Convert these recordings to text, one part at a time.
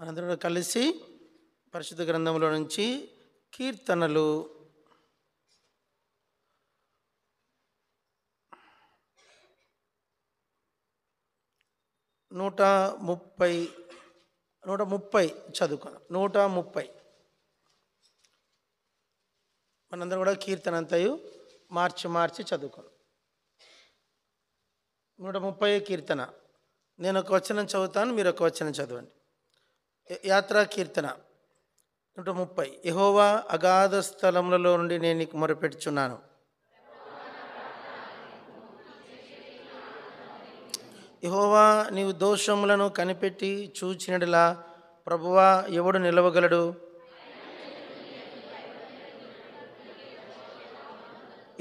మనందరూ కలిసి పరిశుద్ధ గ్రంథంలో నుంచి కీర్తనలు నూట ముప్పై నూట ముప్పై చదువుకున్నాం నూట ముప్పై మనందరం కూడా కీర్తన అంతయు మార్చి మార్చి చదువుకున్నాం నూట ముప్పై కీర్తన నేను ఒక వచనం చదువుతాను మీరు ఒక వచనం చదవండి యాత్రా కీర్తన నూట ముప్పై యహోవా అగాధ స్థలములలో నుండి నేను నీకు మొరపెట్టుచున్నాను యహోవా నీవు దోషములను కనిపెట్టి చూచినడిలా ప్రభువా ఎవడు నిలవగలడు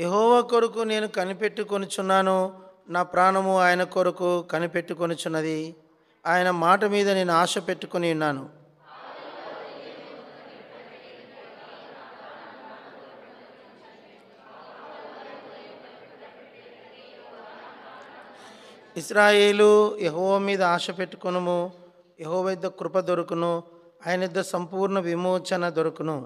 యహోవా కొరకు నేను కనిపెట్టుకొనుచున్నాను నా ప్రాణము ఆయన కొరకు కనిపెట్టుకొనుచున్నది ఆయన మాట మీద నేను ఆశ పెట్టుకుని ఉన్నాను ఇస్రాయేలు యహోవ మీద ఆశ పెట్టుకును యహో వైద్య కృప దొరుకును ఆయన యుద్ధ సంపూర్ణ విమోచన దొరుకును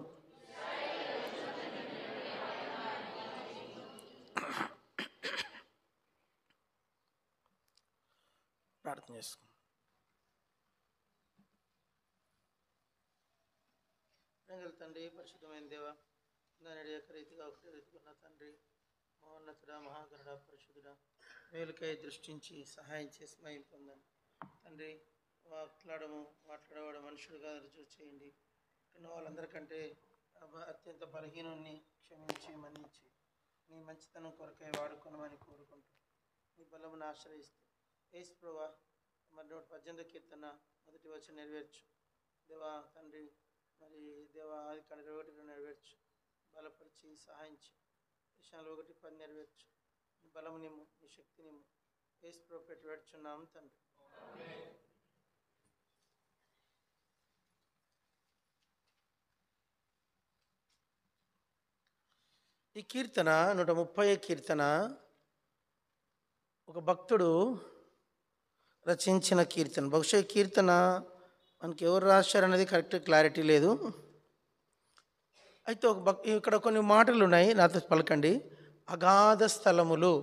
ప్రార్థన చేసుకుందాం తండ్రి పరిశుద్ధమైన దేవ దాని యొక్క రీతిగా ఒకటి ఎదుగుతున్న తండ్రి మహోన్నతుడ మహాగరుడ పరిశుద్ధుడ మేలుకై దృష్టించి సహాయం చేసి మహిం పొందండి తండ్రి మాట్లాడము మాట్లాడేవాడు మనుషుడుగా రుజువు చేయండి ఉన్న వాళ్ళందరికంటే అత్యంత బలహీనుని క్షమించి మన్నించి మీ మంచితనం కొరకై వాడుకోనమని కోరుకుంటూ మీ బలమును ఆశ్రయిస్తూ ఏసు ప్రభా మరి నూట పద్దెనిమిది కీర్తన మొదటి వచ్చి నెరవేర్చు దేవా తండ్రి మరి దేవ ఆది ఒకటి రెండు నెరవేర్చు బలపరిచి సహాయించు విషయాలు ఒకటి పది నెరవేర్చు నీ బలము నిమ్ము నీ శక్తి నిమ్ము వేసి ప్రొపెట్ పెడుచున్నాము తండ్రి ఈ కీర్తన నూట ముప్పై కీర్తన ఒక భక్తుడు రచించిన కీర్తన బహుశా కీర్తన మనకి ఎవరు రాశారు అనేది కరెక్ట్ క్లారిటీ లేదు అయితే ఒక భక్ ఇక్కడ కొన్ని మాటలు ఉన్నాయి నాతో పలకండి అగాధ స్థలములు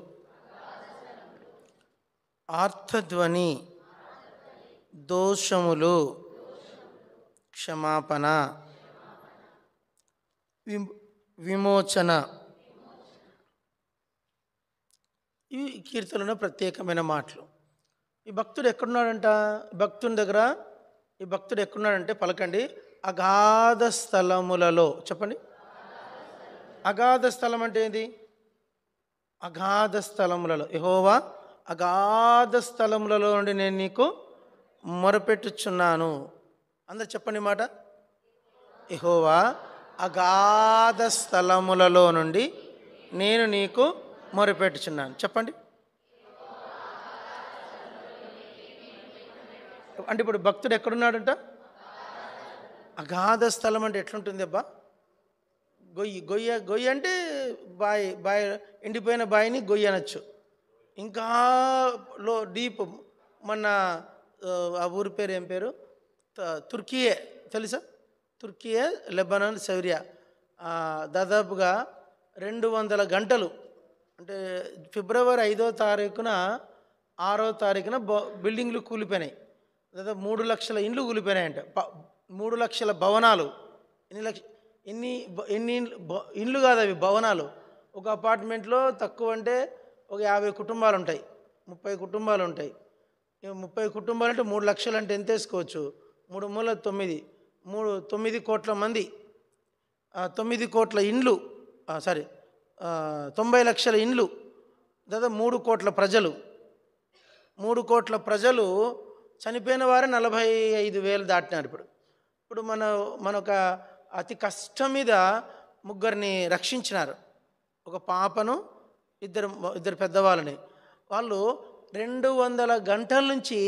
ఆర్థధ్వని దోషములు క్షమాపణ విమోచన ఇవి కీర్తనలో ప్రత్యేకమైన మాటలు ఈ భక్తుడు ఎక్కడున్నాడంట భక్తుని దగ్గర ఈ భక్తుడు ఎక్కడున్నాడంటే పలకండి అగాధ స్థలములలో చెప్పండి అగాధ స్థలం అంటే ఏంది అగాధ స్థలములలో యహోవా అగాధ స్థలములలో నుండి నేను నీకు మొరపెట్టుచున్నాను అందరు చెప్పండి మాట ఇహోవా అగాధ స్థలములలో నుండి నేను నీకు మొరపెట్టుచున్నాను చెప్పండి అంటే ఇప్పుడు భక్తుడు ఎక్కడున్నాడంట అగాధ స్థలం అంటే ఎట్లుంటుంది అబ్బా గొయ్యి గొయ్య గొయ్యి అంటే బాయి బాయి ఎండిపోయిన బాయిని గొయ్యి అనొచ్చు ఇంకా లో డీప్ మన ఆ ఊరి పేరు ఏం పేరు తుర్కియే తెలుసా తుర్కియే లెబనాన్ సౌరియా దాదాపుగా రెండు వందల గంటలు అంటే ఫిబ్రవరి ఐదో తారీఖున ఆరో తారీఖున బిల్డింగ్లు కూలిపోయినాయి దాదాపు మూడు లక్షల ఇండ్లు కూలిపోయినాయంట మూడు లక్షల భవనాలు ఎన్ని లక్ష ఎన్ని ఎన్ని ఇండ్లు కాదు అవి భవనాలు ఒక అపార్ట్మెంట్లో తక్కువ అంటే ఒక యాభై కుటుంబాలు ఉంటాయి ముప్పై కుటుంబాలు ఉంటాయి ముప్పై కుటుంబాలు అంటే మూడు లక్షలు అంటే ఎంత వేసుకోవచ్చు మూడు మూల తొమ్మిది మూడు తొమ్మిది కోట్ల మంది తొమ్మిది కోట్ల ఇండ్లు సారీ తొంభై లక్షల ఇండ్లు దాదాపు మూడు కోట్ల ప్రజలు మూడు కోట్ల ప్రజలు చనిపోయిన వారు నలభై ఐదు వేలు దాటినారు ఇప్పుడు ఇప్పుడు మన మనొక అతి కష్టం మీద ముగ్గురిని రక్షించినారు ఒక పాపను ఇద్దరు ఇద్దరు పెద్దవాళ్ళని వాళ్ళు రెండు వందల గంటల నుంచి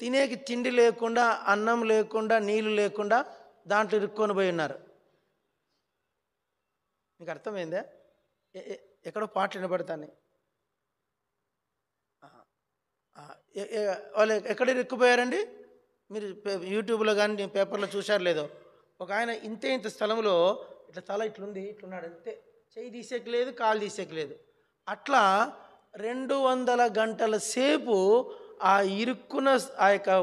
తినేకి తిండి లేకుండా అన్నం లేకుండా నీళ్లు లేకుండా దాంట్లో ఇరుక్కొని పోయి ఉన్నారు మీకు అర్థమైందా ఎక్కడో పాటలు వినబడతాను వాళ్ళు ఎక్కడ ఇరుక్కుపోయారండి మీరు యూట్యూబ్లో కానీ పేపర్లో చూశారు లేదో ఒక ఆయన ఇంతే ఇంత స్థలంలో ఇట్లా తల ఇట్లుంది ఇట్లున్నాడు అంతే చేయి తీసేకలేదు కాలు తీసేకలేదు అట్లా రెండు వందల గంటల సేపు ఆ ఇరుక్కున ఆ యొక్క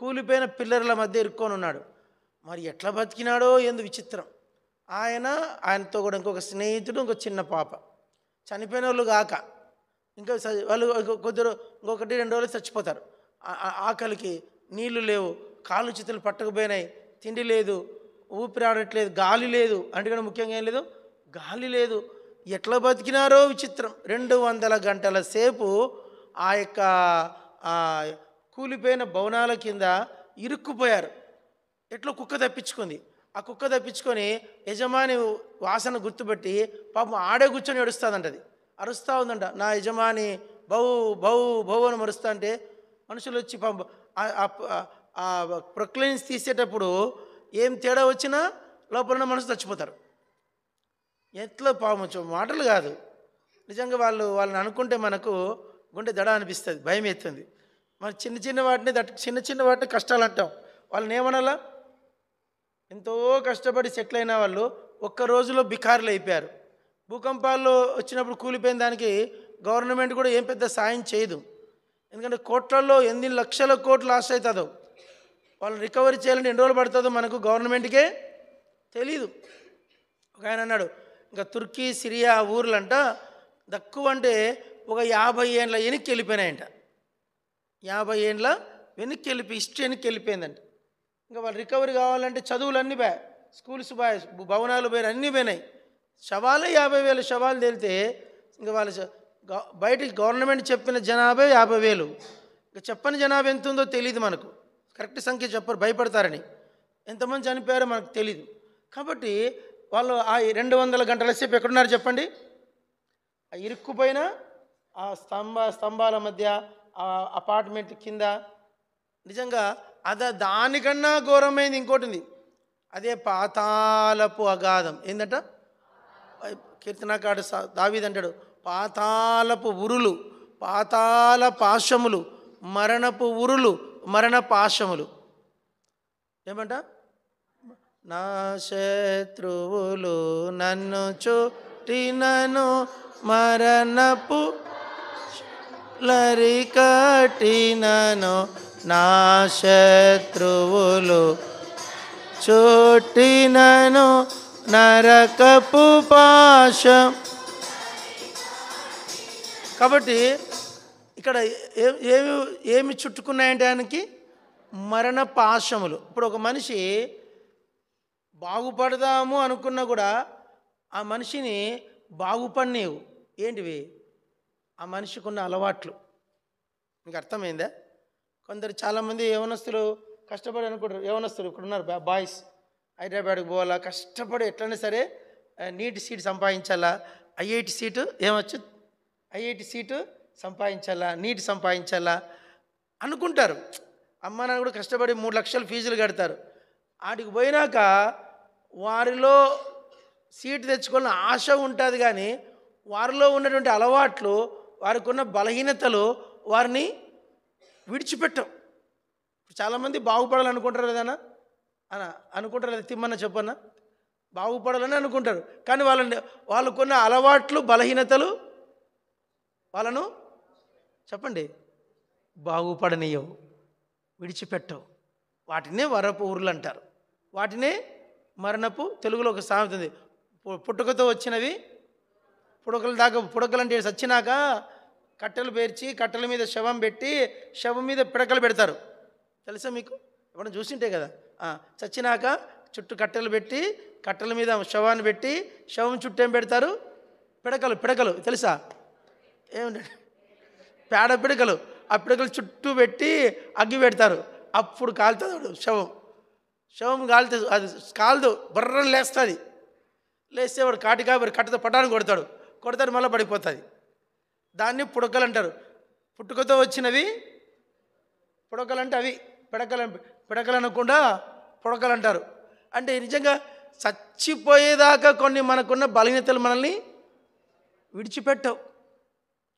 కూలిపోయిన పిల్లర్ల మధ్య ఇరుక్కొని ఉన్నాడు మరి ఎట్లా బతికినాడో ఎందు విచిత్రం ఆయన ఆయనతో కూడా ఇంకొక స్నేహితుడు ఇంకొక చిన్న పాప చనిపోయిన వాళ్ళు కాక ఇంకా వాళ్ళు కొద్ది ఇంకొకటి రెండు రోజులు చచ్చిపోతారు ఆకలికి నీళ్లు లేవు కాళ్ళు చేతులు పట్టకపోయినాయి తిండి లేదు ఊపిరి ఆడట్లేదు గాలి లేదు అంటే ముఖ్యంగా ఏం లేదు గాలి లేదు ఎట్లా బతికినారో విచిత్రం రెండు వందల గంటల సేపు ఆ యొక్క కూలిపోయిన భవనాల కింద ఇరుక్కుపోయారు ఎట్లా కుక్క తప్పించుకుంది ఆ కుక్క తప్పించుకొని యజమాని వాసన గుర్తుపెట్టి పాపం ఆడే కూర్చొని అంటది అరుస్తూ ఉందంట నా యజమాని బౌ బౌ బౌ అని మరుస్తా అంటే మనుషులు వచ్చి పంప ప్రొక్లైన్స్ తీసేటప్పుడు ఏం తేడా వచ్చినా లోపల మనసు చచ్చిపోతారు ఎట్లా పాము మాటలు కాదు నిజంగా వాళ్ళు వాళ్ళని అనుకుంటే మనకు గుండె దడ అనిపిస్తుంది భయం ఎత్తుంది మన చిన్న చిన్న వాటిని దట్ చిన్న చిన్న వాటిని కష్టాలు అంటాం వాళ్ళని ఏమనాలా ఎంతో కష్టపడి సెటిల్ అయిన వాళ్ళు ఒక్క రోజులో బికారులు అయిపోయారు భూకంపాల్లో వచ్చినప్పుడు కూలిపోయిన దానికి గవర్నమెంట్ కూడా ఏం పెద్ద సాయం చేయదు ఎందుకంటే కోట్లలో ఎన్ని లక్షల కోట్లు లాస్ అవుతుందో వాళ్ళు రికవరీ చేయాలంటే ఎన్ని రోజులు పడుతుందో మనకు గవర్నమెంట్కే తెలీదు ఒక ఆయన అన్నాడు ఇంకా తుర్కీ సిరియా ఊర్లంట తక్కువ అంటే ఒక యాభై ఏండ్ల వెనక్కి వెళ్ళిపోయినాయంట యాభై ఏండ్ల వెనక్కి వెళ్ళిపోయి హిస్టరీ వెనక్కి వెళ్ళిపోయిందంట ఇంకా వాళ్ళు రికవరీ కావాలంటే చదువులు అన్నీ పోయాయి స్కూల్స్ పోయాయి భవనాలు పోయినాయి అన్నీ పోయినాయి శవాలే యాభై వేలు శవాలు తేలితే ఇంకా వాళ్ళ బయట గవర్నమెంట్ చెప్పిన జనాభా యాభై వేలు ఇంకా చెప్పని జనాభా ఎంత ఉందో తెలియదు మనకు కరెక్ట్ సంఖ్య చెప్పరు భయపడతారని ఎంతమంది చనిపోయారో మనకు తెలియదు కాబట్టి వాళ్ళు ఆ రెండు వందల గంటల సేపు ఎక్కడున్నారు చెప్పండి ఆ ఇరుక్కుపోయిన ఆ స్తంభ స్తంభాల మధ్య ఆ అపార్ట్మెంట్ కింద నిజంగా అద దానికన్నా ఇంకోటి ఇంకోటింది అదే పాతాలపు అగాధం ఏంటంటే కీర్తనకాడు దావిదంటాడు పాతాలపు ఉరులు పాతాల పాశములు మరణపు ఉరులు మరణ పాశములు ఏమంట నా శత్రువులు నన్ను చుట్టినను మరణపు లరి కట్టినను నా శత్రువులు చుట్టినను నరకపు పాశ కాబట్టి ఇక్కడ ఏమి ఏమి చుట్టుకున్నాయంటే ఆయనకి మరణ పాశములు ఇప్పుడు ఒక మనిషి బాగుపడదాము అనుకున్నా కూడా ఆ మనిషిని బాగుపడినేవు ఏంటివి ఆ మనిషికి ఉన్న అలవాట్లు మీకు అర్థమైందా కొందరు చాలామంది యవనస్తులు కష్టపడి అనుకుంటారు యవనస్తులు ఇక్కడ ఉన్నారు బాయ్స్ హైదరాబాద్కి పోవాలా కష్టపడి ఎట్లయినా సరే నీటి సీటు సంపాదించాలా ఐఐటి సీటు ఏమొచ్చు ఐఐటి సీటు సంపాదించాలా నీటి సంపాదించాలా అనుకుంటారు అమ్మ నాన్న కూడా కష్టపడి మూడు లక్షలు ఫీజులు కడతారు ఆడికి పోయినాక వారిలో సీటు తెచ్చుకోవాలని ఆశ ఉంటుంది కానీ వారిలో ఉన్నటువంటి అలవాట్లు వారికి ఉన్న బలహీనతలు వారిని విడిచిపెట్టం చాలామంది బాగుపడాలనుకుంటారు కదనా అని అనుకుంటారు అది తిమ్మన్న చెప్పన్న బాగుపడాలని అనుకుంటారు కానీ వాళ్ళని వాళ్ళు కొన్ని అలవాట్లు బలహీనతలు వాళ్ళను చెప్పండి బాగుపడనీయవు విడిచిపెట్టవు వాటినే వరపు ఊర్లు అంటారు వాటినే మరణపు తెలుగులో ఒక సామెత ఉంది పుట్టుకతో వచ్చినవి పుడకల దాకా పుడకలు అంటే వచ్చినాక కట్టెలు పేర్చి కట్టెల మీద శవం పెట్టి శవం మీద పిడకలు పెడతారు తెలుసా మీకు ఎవరైనా చూసింటే కదా చచ్చినాక చుట్టూ కట్టెలు పెట్టి కట్టెల మీద శవాన్ని పెట్టి శవం చుట్టూ ఏం పెడతారు పిడకలు పిడకలు తెలుసా ఏమిటండి పేడ పిడకలు ఆ పిడకలు చుట్టూ పెట్టి అగ్గి పెడతారు అప్పుడు కాలుతుంది శవం శవం కాలుతుంది అది కాలదు బర్రం లేస్తుంది లేస్తే వాడు కాటి కాబట్టి కట్టతో పటాను కొడతాడు కొడతాడు మళ్ళీ పడిపోతుంది దాన్ని పుడకలు అంటారు పుట్టుకతో వచ్చినవి పుడకలు అంటే అవి పిడకలు పిడకలు అనకుండా పుడకలు అంటారు అంటే నిజంగా చచ్చిపోయేదాకా కొన్ని మనకున్న బలహీనతలు మనల్ని విడిచిపెట్టవు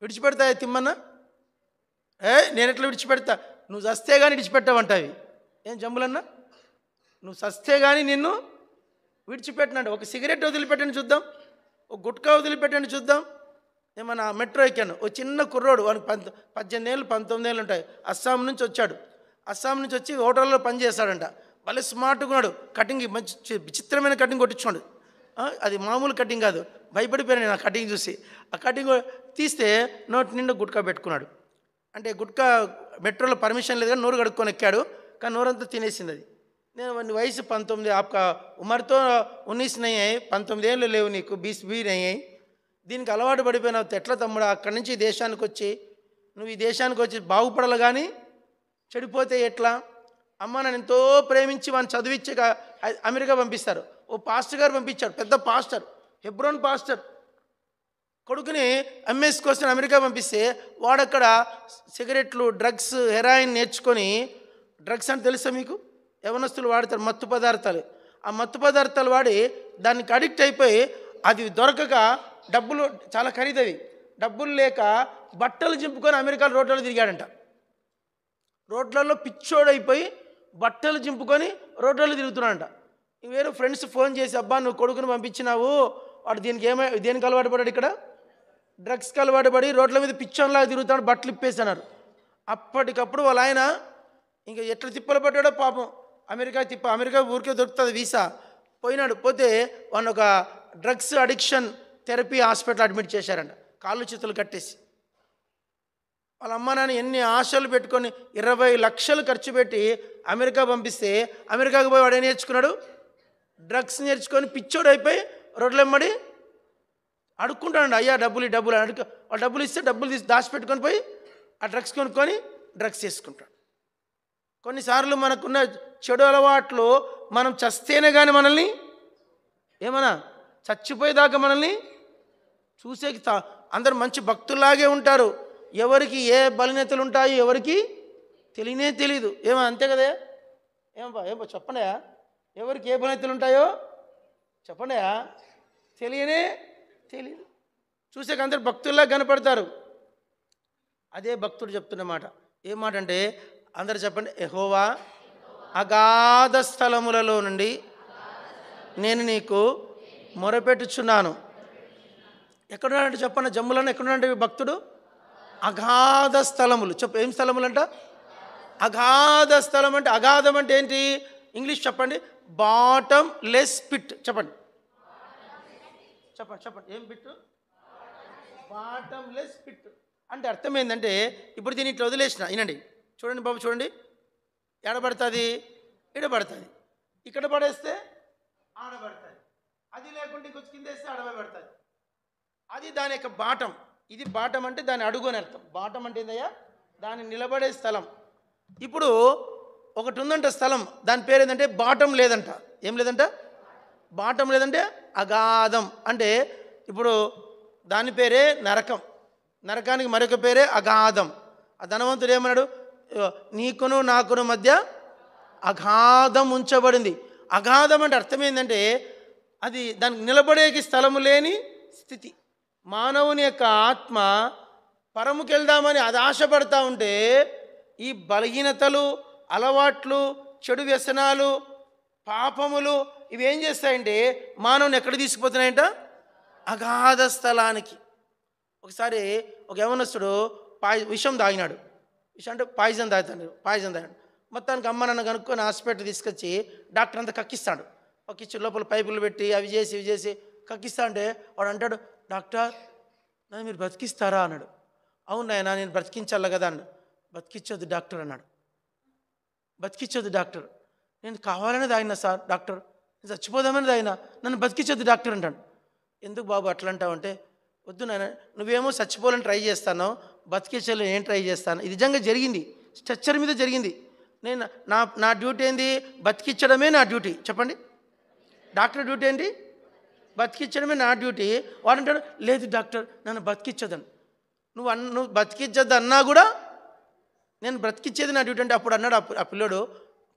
విడిచిపెడతాయి తిమ్మన్న ఏ నేనెట్లా విడిచిపెడతా నువ్వు చస్తే కానీ విడిచిపెట్టవంటావి ఏం జమ్ములన్న నువ్వు చస్తే కానీ నిన్ను విడిచిపెట్టినాడు ఒక సిగరెట్ వదిలిపెట్టండి చూద్దాం ఒక గుట్కా వదిలిపెట్టండి చూద్దాం ఏమన్నా మెట్రో ఎక్కాను ఓ చిన్న కుర్రోడు వాడు పంత పద్దెనిమిది ఏళ్ళు పంతొమ్మిది ఏళ్ళు ఉంటాయి అస్సాం నుంచి వచ్చాడు అస్సాం నుంచి వచ్చి హోటల్లో పనిచేస్తాడంట భలే స్మార్ట్గా ఉన్నాడు కటింగ్ మంచి విచిత్రమైన కటింగ్ కొట్టించుకున్నాడు అది మామూలు కటింగ్ కాదు భయపడిపోయాను నేను ఆ కటింగ్ చూసి ఆ కటింగ్ తీస్తే నోటి నిండా గుట్కా పెట్టుకున్నాడు అంటే గుట్కా మెట్రోలో పర్మిషన్ లేదు కానీ నోరు కడుక్కొని ఎక్కాడు కానీ నోరంతా తినేసింది అది నేను వయసు పంతొమ్మిది ఆ ఉమర్తో ఉన్నీసినయ్యాయి నయ్యాయి పంతొమ్మిది ఏళ్ళు లేవు నీకు బీస్ బీ నయ్యాయి దీనికి అలవాటు పడిపోయిన తెట్ల తమ్ముడు అక్కడి నుంచి దేశానికి వచ్చి నువ్వు ఈ దేశానికి వచ్చి బాగుపడాలి కానీ చెడిపోతే ఎట్లా అమ్మ నన్ను ఎంతో ప్రేమించి వాడిని చదివించగా అమెరికా పంపిస్తారు ఓ పాస్టర్ గారు పంపించాడు పెద్ద పాస్టర్ హెబ్రోన్ పాస్టర్ కొడుకుని ఎంఎస్ కోసం అమెరికా పంపిస్తే వాడక్కడ సిగరెట్లు డ్రగ్స్ హెరాయిన్ నేర్చుకొని డ్రగ్స్ అని తెలుసా మీకు యవనస్తులు వాడతారు మత్తు పదార్థాలు ఆ మత్తు పదార్థాలు వాడి దానికి అడిక్ట్ అయిపోయి అది దొరకక డబ్బులు చాలా ఖరీదవి డబ్బులు లేక బట్టలు చింపుకొని అమెరికాలో రోడ్లలో తిరిగాడంట రోడ్లలో పిచ్చోడైపోయి బట్టలు చింపుకొని రోడ్లలో తిరుగుతున్నాడంట వేరే ఫ్రెండ్స్ ఫోన్ చేసి అబ్బా నువ్వు కొడుకుని పంపించినావు వాడు దీనికి ఏమై దేనికి అలవాటు పడ్డాడు ఇక్కడ డ్రగ్స్కి అలవాటు పడి రోడ్ల మీద పిచ్చోన్లాగా తిరుగుతాడు బట్టలు ఇప్పేస్తున్నారు అప్పటికప్పుడు వాళ్ళ ఆయన ఇంకా ఎట్లా తిప్పలు పట్టాడో పాపం అమెరికా తిప్ప అమెరికా ఊరికే దొరుకుతుంది వీసా పోయినాడు పోతే వాడిని ఒక drugs addiction therapy hospital admit చేశారంట కాళ్ళు చేతులు కట్టేసి వాళ్ళ అమ్మ నాన్న ఎన్ని ఆశలు పెట్టుకొని ఇరవై లక్షలు ఖర్చు పెట్టి అమెరికా పంపిస్తే అమెరికాకు పోయి వాడే నేర్చుకున్నాడు డ్రగ్స్ నేర్చుకొని పిచ్చోడు అయిపోయి రోడ్లెమ్మడి అడుక్కుంటాడు అయ్యా డబ్బులు డబ్బులు అని అడుగు వాళ్ళు డబ్బులు ఇస్తే డబ్బులు తీసి దాచిపెట్టుకొని పోయి ఆ డ్రగ్స్ కొనుక్కొని డ్రగ్స్ చేసుకుంటాడు కొన్నిసార్లు మనకున్న చెడు అలవాట్లు మనం చస్తేనే కానీ మనల్ని ఏమన్నా చచ్చిపోయేదాకా మనల్ని చూసే అందరు మంచి భక్తుల్లాగే ఉంటారు ఎవరికి ఏ బలినతలు ఉంటాయో ఎవరికి తెలియనే తెలీదు ఏమో అంతే కదా ఏమబ్బా ఏమో చెప్పండియా ఎవరికి ఏ బలినతలు ఉంటాయో చెప్పండియా తెలియనే తెలియదు చూసాక అందరు భక్తుల్లా కనపడతారు అదే భక్తుడు చెప్తున్న మాట ఏ మాట అంటే అందరు చెప్పండి ఎహోవా అగాధ స్థలములలో నుండి నేను నీకు మొరపెట్టుచున్నాను ఎక్కడున్నాడంటే చెప్పండి జమ్ములను ఎక్కడున్నాడు భక్తుడు అగాధ స్థలములు చెప్పు ఏం స్థలములు అంట అగాధ స్థలం అంటే అగాధం అంటే ఏంటి ఇంగ్లీష్ చెప్పండి బాటమ్ లెస్ పిట్ చెప్పండి చెప్పండి చెప్పండి ఏం పిట్ బాటమ్ లెస్ పిట్ అంటే అర్థం ఏంటంటే ఇప్పుడు దీన్ని ఇట్లా వదిలేసిన వినండి చూడండి బాబు చూడండి ఎడబడుతుంది ఇడబడుతుంది ఇక్కడ పడేస్తే ఆడబడుతుంది అది లేకుండా ఇంకొచ్చి కింద వేస్తే అడవ అది దాని యొక్క బాటం ఇది బాటం అంటే దాని అడుగు అని అర్థం బాటం అంటే ఏందయ్యా దాని నిలబడే స్థలం ఇప్పుడు ఒకటి ఉందంట స్థలం దాని పేరు ఏంటంటే బాటం లేదంట ఏం లేదంట బాటం లేదంటే అగాధం అంటే ఇప్పుడు దాని పేరే నరకం నరకానికి మరొక పేరే అగాధం ఆ ధనవంతుడు ఏమన్నాడు నీకును నాకును మధ్య అగాధం ఉంచబడింది అగాధం అంటే అర్థం ఏంటంటే అది దానికి నిలబడేకి స్థలము లేని స్థితి మానవుని యొక్క ఆత్మ పరముకెళ్దామని అది ఆశపడతా ఉంటే ఈ బలహీనతలు అలవాట్లు చెడు వ్యసనాలు పాపములు ఇవేం చేస్తాయంటే మానవుని ఎక్కడ తీసుకుపోతున్నాయంట అగాధ స్థలానికి ఒకసారి ఒక యవనస్తుడు పాయ విషం తాగినాడు విషం అంటే పాయిజన్ తాగుతాడు పాయిజన్ తాగాడు మొత్తానికి అమ్మ నన్ను కనుక్కొని హాస్పిటల్ తీసుకొచ్చి డాక్టర్ అంతా కక్కిస్తాడు ఒక ఇచ్చి లోపల పైపులు పెట్టి అవి చేసి ఇవి చేసి కక్కిస్తా అంటే వాడు అంటాడు డాక్టర్ నన్ను మీరు బ్రతికిస్తారా అన్నాడు అవును నాయన నేను బ్రతికించాలి కదా అన్నాడు బతికించొద్దు డాక్టర్ అన్నాడు బతికించొద్దు డాక్టర్ నేను కావాలనే తాగినా సార్ డాక్టర్ నేను చచ్చిపోదామని తాగినా నన్ను బతికించొద్దు డాక్టర్ అంటాడు ఎందుకు బాబు అట్లా అంటే వద్దు నాయన నువ్వేమో చచ్చిపోవాలని ట్రై చేస్తాను బతికించాలని ఏం ట్రై చేస్తాను ఇది నిజంగా జరిగింది స్ట్రక్చర్ మీద జరిగింది నేను నా నా డ్యూటీ ఏంది బతికించడమే నా డ్యూటీ చెప్పండి డాక్టర్ డ్యూటీ ఏంటి బతికించడమే నా డ్యూటీ అంటాడు లేదు డాక్టర్ నన్ను బతికించదని నువ్వు అన్న నువ్వు బతికించద్దు అన్నా కూడా నేను బ్రతికిచ్చేది నా డ్యూటీ అంటే అప్పుడు అన్నాడు ఆ పిల్లోడు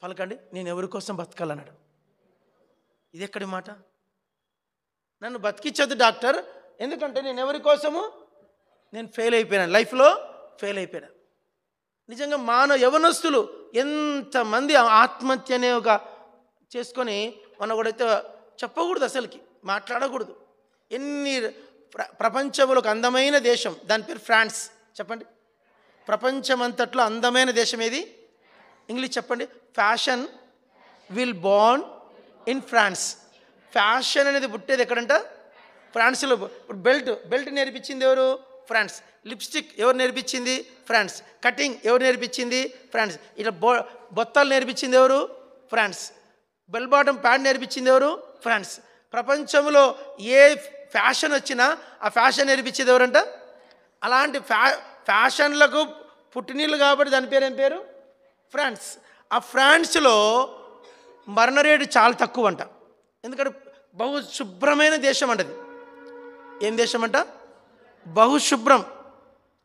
పలకండి నేను ఎవరి కోసం బతకాలన్నాడు ఇది ఎక్కడి మాట నన్ను బతికించదు డాక్టర్ ఎందుకంటే నేను ఎవరి కోసము నేను ఫెయిల్ అయిపోయాను లైఫ్లో ఫెయిల్ అయిపోయాను నిజంగా మానవ యవనస్తులు ఎంతమంది ఆత్మహత్య అనే ఒక చేసుకొని మనం కూడా అయితే చెప్పకూడదు అసలుకి మాట్లాడకూడదు ఎన్ని ప్ర ప్రపంచంలోకి అందమైన దేశం దాని పేరు ఫ్రాన్స్ చెప్పండి ప్రపంచమంతట్లో అందమైన దేశం ఏది ఇంగ్లీష్ చెప్పండి fashion will born in France fashion అనేది పుట్టేది ఎక్కడంట ఫ్రాన్స్లో ఇప్పుడు బెల్ట్ బెల్ట్ నేర్పించింది ఎవరు ఫ్రాన్స్ లిప్స్టిక్ ఎవరు నేర్పించింది ఫ్రాన్స్ కటింగ్ ఎవరు నేర్పించింది ఫ్రాన్స్ ఇట్లా బొ బొత్తాలు నేర్పించింది ఎవరు ఫ్రాన్స్ బెల్ బాటం ప్యాంట్ నేర్పించింది ఎవరు ఫ్రాన్స్ ప్రపంచంలో ఏ ఫ్యాషన్ వచ్చినా ఆ ఫ్యాషన్ నేర్పించేది ఎవరంట అలాంటి ఫ్యా ఫ్యాషన్లకు పుట్టినీళ్ళు కాబట్టి దాని పేరు ఏం పేరు ఫ్రాన్స్ ఆ ఫ్రాన్స్లో మరణ రేటు చాలా తక్కువ అంట ఎందుకంటే బహు శుభ్రమైన దేశం అంటది ఏం దేశం అంట బహుశుభ్రం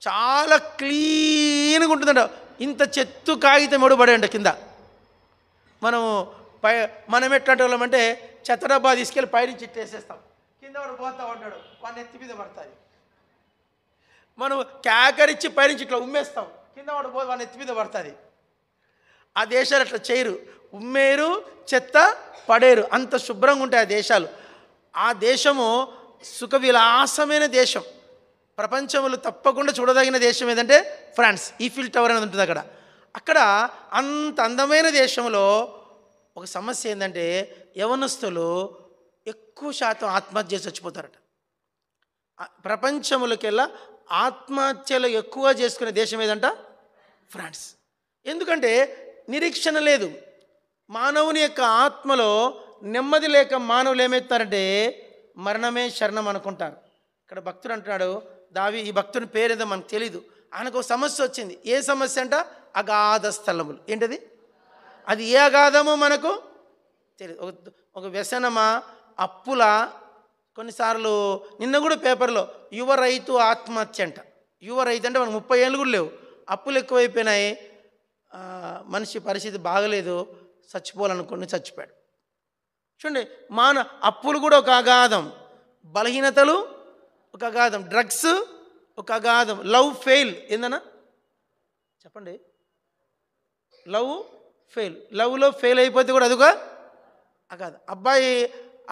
చాలా క్లీన్గా ఉంటుందంట ఇంత చెత్తు కాగితం ఎడుబడే అంట కింద మనము పై మనం ఎట్లాంటి వాళ్ళమంటే చెత్తడబ్బా తీసుకెళ్ళి పైన చిట్టేసేస్తాం కింద వాడు పోతా ఉంటాడు వాడిని ఎత్తి మీద పడుతుంది మనం కేకరిచ్చి పైనుంచి ఇట్లా ఉమ్మేస్తాం కింద వాడు పో వాడిని ఎత్తి మీద పడుతుంది ఆ దేశాలు అట్లా చేయరు ఉమ్మేరు చెత్త పడేరు అంత శుభ్రంగా ఉంటాయి ఆ దేశాలు ఆ దేశము సుఖ విలాసమైన దేశం ప్రపంచంలో తప్పకుండా చూడదగిన దేశం ఏదంటే ఫ్రాన్స్ ఈఫిల్ టవర్ అనేది ఉంటుంది అక్కడ అక్కడ అంత అందమైన దేశంలో ఒక సమస్య ఏంటంటే యవనస్తులు ఎక్కువ శాతం ఆత్మహత్య చేసి చచ్చిపోతారట ప్రపంచములకెల్లా ఆత్మహత్యలు ఎక్కువ చేసుకునే దేశం ఏదంట ఫ్రాన్స్ ఎందుకంటే నిరీక్షణ లేదు మానవుని యొక్క ఆత్మలో నెమ్మది లేక మానవులు ఏమవుతారంటే మరణమే శరణం అనుకుంటారు ఇక్కడ భక్తుడు అంటున్నాడు దావి ఈ భక్తుని పేరేదో మనకు తెలీదు ఆయనకు సమస్య వచ్చింది ఏ సమస్య అంట అగాధ స్థలములు ఏంటది అది ఏ అగాధమో మనకు తెలియదు ఒక వ్యసనమా అప్పుల కొన్నిసార్లు నిన్న కూడా పేపర్లో యువ రైతు ఆత్మహత్య అంట యువ రైతు అంటే మనకు ముప్పై ఏళ్ళు కూడా లేవు అప్పులు ఎక్కువైపోయినాయి మనిషి పరిస్థితి బాగలేదు చచ్చిపోవాలనుకుని చచ్చిపోయాడు చూడండి మాన అప్పులు కూడా ఒక అగాధం బలహీనతలు ఒక అగాధం డ్రగ్స్ ఒక అగాధం లవ్ ఫెయిల్ ఏందన్నా చెప్పండి లవ్ ఫెయిల్ లవ్లో ఫెయిల్ అయిపోతే కూడా అది కాదు అబ్బాయి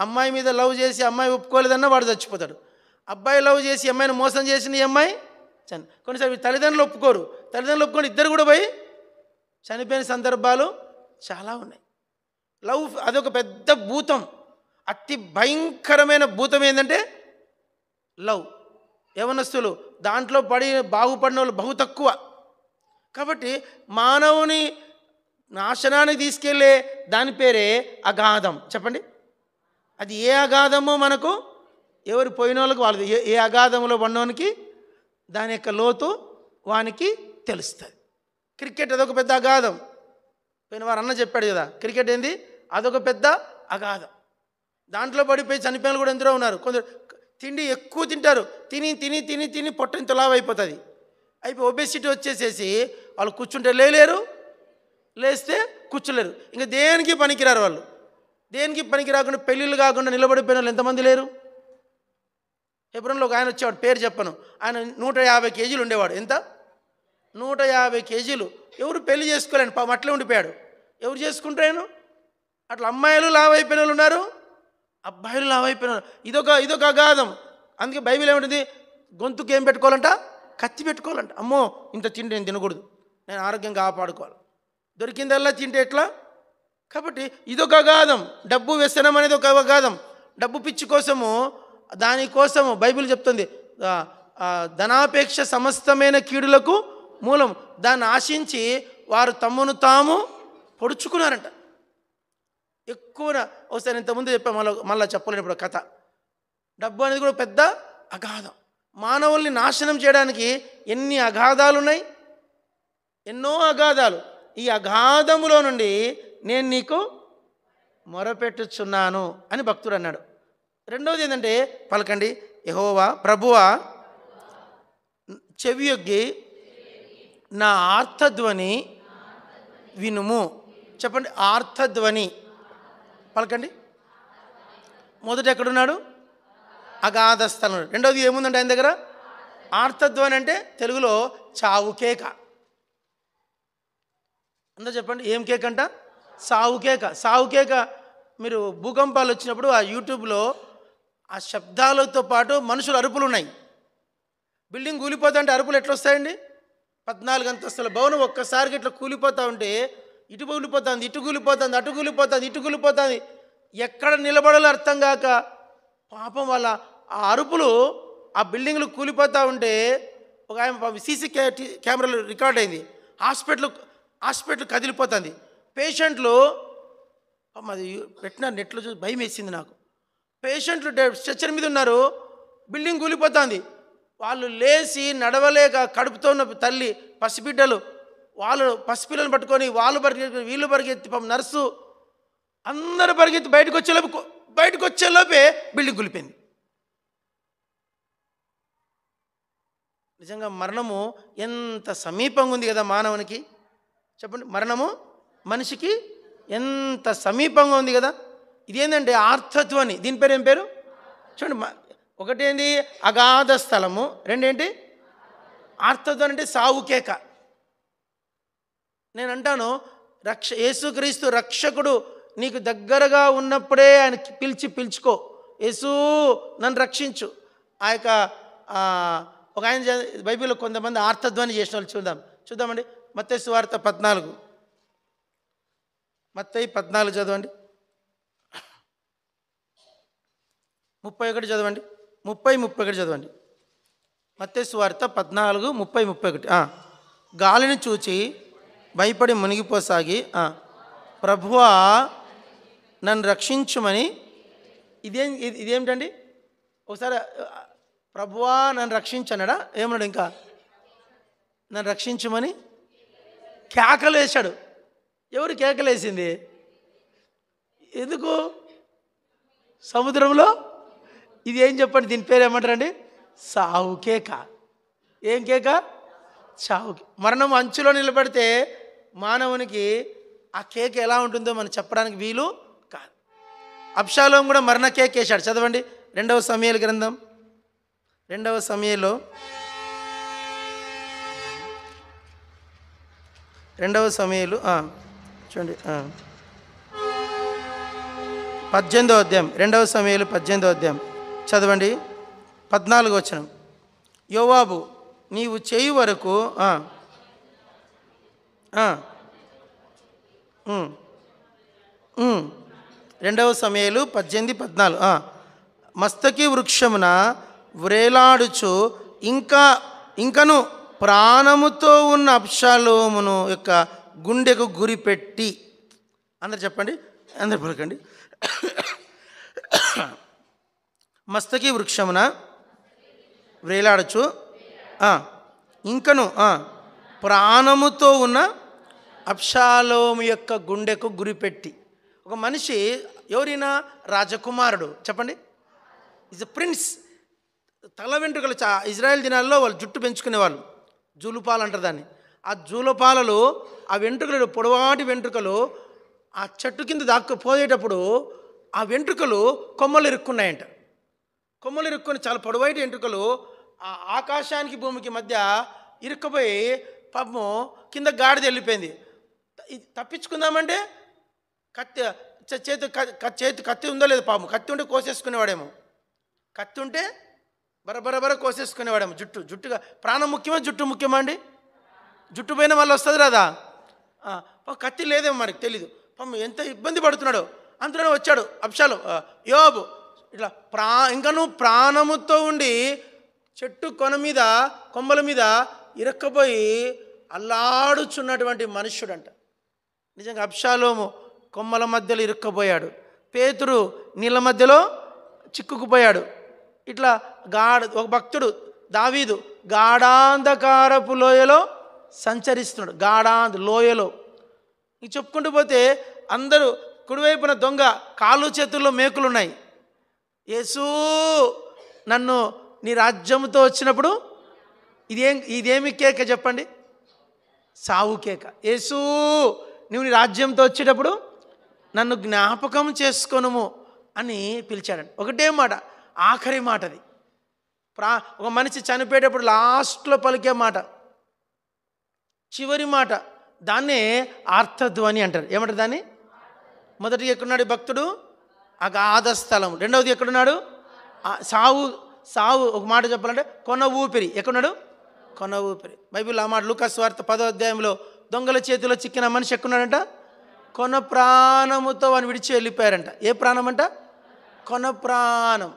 అమ్మాయి మీద లవ్ చేసి అమ్మాయి ఒప్పుకోలేదన్నా వాడు చచ్చిపోతాడు అబ్బాయి లవ్ చేసి అమ్మాయిని మోసం చేసిన ఈ అమ్మాయి చని కొన్నిసార్లు తల్లిదండ్రులు ఒప్పుకోరు తల్లిదండ్రులు ఒప్పుకొని ఇద్దరు కూడా పోయి చనిపోయిన సందర్భాలు చాలా ఉన్నాయి లవ్ అదొక పెద్ద భూతం అతి భయంకరమైన భూతం ఏంటంటే లవ్ యవనస్తులు దాంట్లో పడి బాగుపడిన వాళ్ళు బహు తక్కువ కాబట్టి మానవుని నాశనానికి తీసుకెళ్ళే దాని పేరే అగాధం చెప్పండి అది ఏ అగాధము మనకు ఎవరు పోయిన వాళ్ళకి వాళ్ళది ఏ ఏ అగాధంలో పడినోనికి దాని యొక్క లోతు వానికి తెలుస్తుంది క్రికెట్ అదొక పెద్ద అగాధం పోయిన వారు అన్న చెప్పాడు కదా క్రికెట్ ఏంది అదొక పెద్ద అగాధం దాంట్లో పడిపోయి చనిపోయిన కూడా ఎందరో ఉన్నారు కొందరు తిండి ఎక్కువ తింటారు తిని తిని తిని తిని పొట్టని తులావైపోతుంది అయిపోతుంది అయిపోయి ఒబేసిటీ వచ్చేసేసి వాళ్ళు కూర్చుంటే లేలేరు లేస్తే కూర్చోలేరు ఇంకా దేనికి పనికిరారు వాళ్ళు దేనికి పనికి రాకుండా పెళ్ళిళ్ళు కాకుండా నిలబడిపోయిన వాళ్ళు ఎంతమంది లేరు ఎప్పుడన్నా ఒక ఆయన వచ్చేవాడు పేరు చెప్పను ఆయన నూట యాభై కేజీలు ఉండేవాడు ఎంత నూట యాభై కేజీలు ఎవరు పెళ్లి చేసుకోలేను పా అట్లే ఉండిపోయాడు ఎవరు చేసుకుంటారు అట్లా అమ్మాయిలు లావైపోయిన వాళ్ళు ఉన్నారు అబ్బాయిలు లావైపోయిన వాళ్ళు ఇదొక ఇదొక అగాధం అందుకే బైబిల్ ఏమిటింది గొంతుకు ఏం పెట్టుకోవాలంట కత్తి పెట్టుకోవాలంట అమ్మో ఇంత తిండి నేను తినకూడదు నేను ఆరోగ్యం కాపాడుకోవాలి దొరికిందల్లా తింటే ఎట్లా కాబట్టి ఇదొక అగాధం డబ్బు వ్యసనం అనేది ఒక అగాధం డబ్బు పిచ్చి కోసము దానికోసము బైబిల్ చెప్తుంది ధనాపేక్ష సమస్తమైన కీడులకు మూలం దాన్ని ఆశించి వారు తమ్మును తాము పొడుచుకున్నారంట ఎక్కువ ఒకసారి ఇంతకుముందు చెప్పా మళ్ళీ మళ్ళీ చెప్పలేనప్పుడు కథ డబ్బు అనేది కూడా పెద్ద అగాధం మానవుల్ని నాశనం చేయడానికి ఎన్ని అగాధాలు ఉన్నాయి ఎన్నో అగాధాలు ఈ అగాధములో నుండి నేను నీకు మొరపెట్టుచున్నాను అని భక్తుడు అన్నాడు రెండవది ఏంటంటే పలకండి యహోవా ప్రభువా చెవియొగ్గి నా ఆర్థధ్వని వినుము చెప్పండి ఆర్థధ్వని పలకండి మొదట ఎక్కడున్నాడు అగాధ స్థలం రెండవది ఏముందండి ఆయన దగ్గర ఆర్థధ్వని అంటే తెలుగులో చావుకేక అంతా చెప్పండి ఏం కేక్ అంట సావు కేక సావు కేక మీరు భూకంపాలు వచ్చినప్పుడు ఆ యూట్యూబ్లో ఆ శబ్దాలతో పాటు మనుషుల అరుపులు ఉన్నాయి బిల్డింగ్ కూలిపోతా అరుపులు ఎట్లా వస్తాయండి పద్నాలుగు అంతస్తుల భవనం ఒక్కసారికి ఇట్లా కూలిపోతూ ఉంటే ఇటు కూలిపోతుంది ఇటు కూలిపోతుంది అటు కూలిపోతుంది ఇటు కూలిపోతుంది ఎక్కడ నిలబడాలో అర్థం కాక పాపం వల్ల ఆ అరుపులు ఆ బిల్డింగ్లు కూలిపోతూ ఉంటే ఒక ఆయన సీసీ కెమెరాలు రికార్డ్ అయింది హాస్పిటల్ హాస్పిటల్ కదిలిపోతుంది పేషెంట్లు మాది పెట్టిన నెట్లో చూసి భయం వేసింది నాకు పేషెంట్లు స్ట్రెచ్చర్ మీద ఉన్నారు బిల్డింగ్ కూలిపోతుంది వాళ్ళు లేచి నడవలేక కడుపుతో ఉన్న తల్లి పసిబిడ్డలు వాళ్ళు పసిపిల్లలు పట్టుకొని వాళ్ళు పరిగెత్తి వీళ్ళు పరిగెత్తి పాపం నర్సు అందరూ పరిగెత్తి బయటకు వచ్చేలోపు బయటకు వచ్చేలోపే బిల్డింగ్ కూలిపోయింది నిజంగా మరణము ఎంత సమీపంగా ఉంది కదా మానవునికి చెప్పండి మరణము మనిషికి ఎంత సమీపంగా ఉంది కదా ఇదేంటంటే అని దీని పేరు ఏం పేరు చూడండి ఒకటేంది అగాధ స్థలము రెండేంటి ఆర్థత్వం అంటే సావుకేక నేను అంటాను రక్ష యేసుక్రీస్తు రక్షకుడు నీకు దగ్గరగా ఉన్నప్పుడే ఆయన పిలిచి పిలుచుకో యేసు నన్ను రక్షించు ఆ యొక్క ఒక ఆయన బైబిల్లో కొంతమంది ఆర్థధ్వని చేసిన వాళ్ళు చూద్దాం చూద్దామండి మత్తయి సువార్త పద్నాలుగు మత్తయి పద్నాలుగు చదవండి ముప్పై ఒకటి చదవండి ముప్పై ముప్పై ఒకటి చదవండి మత్తయి సువార్త పద్నాలుగు ముప్పై ముప్పై ఒకటి గాలిని చూచి భయపడి మునిగిపోసాగి ప్రభువా నన్ను రక్షించుమని ఇదేం ఇదేమిటండి ఒకసారి ప్రభువా నన్ను రక్షించనడా ఏమన్నాడు ఇంకా నన్ను రక్షించమని కేకలేశాడు ఎవరు కేకలేసింది ఎందుకు సముద్రంలో ఇది ఏం చెప్పండి దీని పేరు ఏమంటారండి సావు కేక ఏం కేక చావు మరణం అంచులో నిలబడితే మానవునికి ఆ కేక్ ఎలా ఉంటుందో మనం చెప్పడానికి వీలు కాదు అప్షాలోం కూడా మరణ కేక్ వేశాడు చదవండి రెండవ సమయాల గ్రంథం రెండవ సమయంలో రెండవ సమయలు చూడండి పద్దెనిమిదో అధ్యాయం రెండవ సమయలు పద్దెనిమిదో అధ్యాయం చదవండి పద్నాలుగు వచ్చిన యోవాబు నీవు చేయి వరకు రెండవ సమయాలు పద్దెనిమిది పద్నాలుగు మస్తకి వృక్షమున వ్రేలాడుచు ఇంకా ఇంకను ప్రాణముతో ఉన్న అప్షాలోమును యొక్క గుండెకు గురిపెట్టి అందరు చెప్పండి అందరు పలకండి మస్తకి వృక్షమున వేలాడచ్చు ఇంకను ప్రాణముతో ఉన్న అప్షాలోము యొక్క గుండెకు గురిపెట్టి ఒక మనిషి ఎవరైనా రాజకుమారుడు చెప్పండి ఇస్ ప్రిన్స్ తల వెంట్రుకలు చా ఇజ్రాయెల్ దినాల్లో వాళ్ళు జుట్టు పెంచుకునేవాళ్ళు జూలుపాలు అంటారు దాన్ని ఆ జూలపాలలో ఆ వెంట్రుకలు పొడవాటి వెంట్రుకలు ఆ చెట్టు కింద పోయేటప్పుడు ఆ వెంట్రుకలు కొమ్మలు ఇరుక్కున్నాయంట కొమ్మలు ఇరుక్కుని చాలా పొడవైన వెంట్రుకలు ఆ ఆకాశానికి భూమికి మధ్య ఇరుక్కుపోయి పాపము కింద గాడిద వెళ్ళిపోయింది తప్పించుకుందామంటే కత్తి చేతి కత్తి చేతి కత్తి ఉందో లేదు పాపం కత్తి ఉంటే కోసేసుకునేవాడేమో కత్తి ఉంటే బరబరబర కోసేసుకునేవాడు జుట్టు జుట్టుగా ప్రాణం ముఖ్యమా జుట్టు ముఖ్యమా అండి జుట్టు పోయిన వాళ్ళు వస్తుంది రాదా కత్తి లేదేమో మనకి తెలీదు పాపం ఎంత ఇబ్బంది పడుతున్నాడు అంతలోనే వచ్చాడు అప్షాలు యోబు ఇట్లా ప్రా ఇంకా నువ్వు ప్రాణముతో ఉండి చెట్టు కొన మీద కొమ్మల మీద ఇరక్కపోయి అల్లాడుచున్నటువంటి మనుష్యుడంట నిజంగా అప్షాలోము కొమ్మల మధ్యలో ఇరుక్కపోయాడు పేతురు నీళ్ళ మధ్యలో చిక్కుకుపోయాడు ఇట్లా గాఢ ఒక భక్తుడు దావీదు గాఢాంధకారపు లోయలో సంచరిస్తున్నాడు గాఢాంధ లోయలో ఇంక చెప్పుకుంటూ పోతే అందరూ కుడివైపున దొంగ కాళ్ళు చేతుల్లో మేకులున్నాయి యేసు నన్ను నీ రాజ్యంతో వచ్చినప్పుడు ఇదేం ఇదేమి కేక చెప్పండి సావు కేక యేసు నువ్వు నీ రాజ్యంతో వచ్చేటప్పుడు నన్ను జ్ఞాపకం చేసుకోనుము అని పిలిచాడండి ఒకటే మాట ఆఖరి మాటది ప్రా ఒక మనిషి చనిపోయేటప్పుడు లాస్ట్లో పలికే మాట చివరి మాట దాన్నే ఆర్థధ్వని అంటారు ఏమంటారు దాన్ని మొదటి ఎక్కడున్నాడు భక్తుడు అగాధ స్థలం రెండవది ఎక్కడున్నాడు సావు సావు ఒక మాట చెప్పాలంటే కొన ఊపిరి ఎక్కడున్నాడు కొన ఊపిరి బైబిల్ ఆ మాట లూకస్ పదో అధ్యాయంలో దొంగల చేతిలో చిక్కిన మనిషి ఎక్కున్నాడంట కొన ప్రాణముతో వాడిని విడిచి వెళ్ళిపోయారంట ఏ ప్రాణం అంట కొన ప్రాణం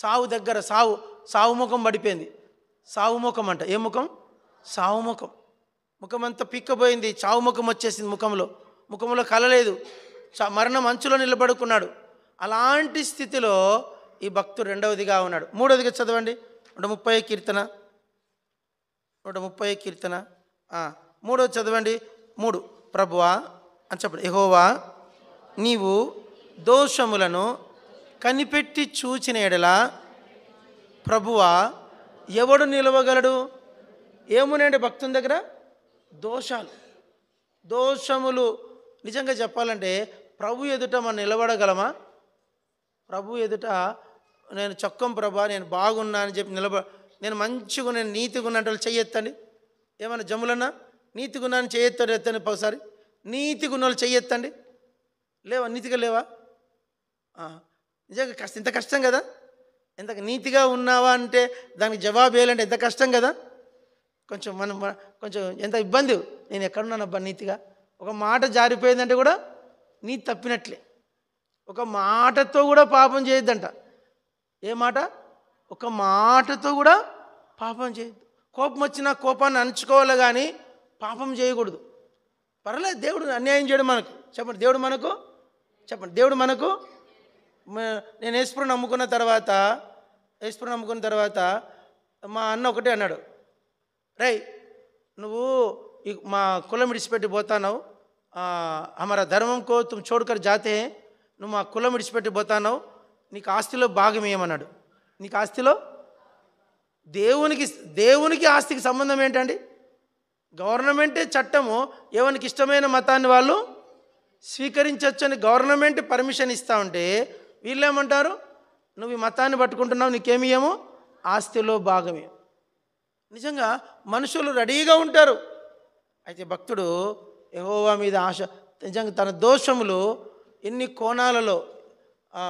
సావు దగ్గర సావు సావు ముఖం పడిపోయింది సావు ముఖం అంట ఏ ముఖం సావు ముఖం ముఖం అంతా పిక్కబోయింది చావు ముఖం వచ్చేసింది ముఖంలో ముఖంలో కలలేదు మరణం అంచులో నిలబడుకున్నాడు అలాంటి స్థితిలో ఈ భక్తుడు రెండవదిగా ఉన్నాడు మూడవదిగా చదవండి నూట ముప్పై కీర్తన నూట ముప్పై కీర్తన మూడవ చదవండి మూడు ప్రభువా అని చెప్పండి ఎహోవా నీవు దోషములను కనిపెట్టి చూచిన ఎడలా ప్రభువా ఎవడు నిలవగలడు ఏమునండి భక్తుని దగ్గర దోషాలు దోషములు నిజంగా చెప్పాలంటే ప్రభు ఎదుట మనం నిలబడగలమా ప్రభు ఎదుట నేను చొక్కం ప్రభా నేను బాగున్నా అని చెప్పి నిలబ నేను మంచిగా నేను నీతిగా వాళ్ళు చెయ్యెత్తండి ఏమన్నా జములన్నా నీతిగున్నా అని చెయ్యెత్తాడు ఎత్తండి ఒకసారి నీతిగున్న వాళ్ళు చెయ్యెత్తండి లేవా నీతిగా లేవా నిజంగా కష్టం ఇంత కష్టం కదా ఎంత నీతిగా ఉన్నావా అంటే దానికి జవాబు వేయాలంటే ఎంత కష్టం కదా కొంచెం మనం కొంచెం ఎంత ఇబ్బంది నేను ఎక్కడున్నానబ్బా నీతిగా ఒక మాట జారిపోయిందంటే కూడా నీ తప్పినట్లే ఒక మాటతో కూడా పాపం చేయొద్దంట ఏ మాట ఒక మాటతో కూడా పాపం చేయొద్దు కోపం వచ్చినా కోపాన్ని అంచుకోవాలి కానీ పాపం చేయకూడదు పర్లేదు దేవుడు అన్యాయం చేయడు మనకు చెప్పండి దేవుడు మనకు చెప్పండి దేవుడు మనకు నేను యేసుప్రభు నమ్ముకున్న తర్వాత యేసుప్రభు నమ్ముకున్న తర్వాత మా అన్న ఒకటే అన్నాడు రై నువ్వు మా కులం విడిచిపెట్టి పోతానవు అమర ధర్మం కో తుమ్ చోడుకర్ జాతే నువ్వు మా కులం విడిచిపెట్టి పోతానవు నీకు ఆస్తిలో భాగం ఏమన్నాడు నీకు ఆస్తిలో దేవునికి దేవునికి ఆస్తికి సంబంధం ఏంటండి గవర్నమెంటే చట్టము ఏమైనా ఇష్టమైన మతాన్ని వాళ్ళు స్వీకరించవచ్చు అని గవర్నమెంట్ పర్మిషన్ ఇస్తూ ఉంటే వీళ్ళేమంటారు నువ్వు ఈ మతాన్ని పట్టుకుంటున్నావు ఏమో ఆస్తిలో భాగమే నిజంగా మనుషులు రెడీగా ఉంటారు అయితే భక్తుడు యహోవా మీద ఆశ నిజంగా తన దోషములు ఎన్ని కోణాలలో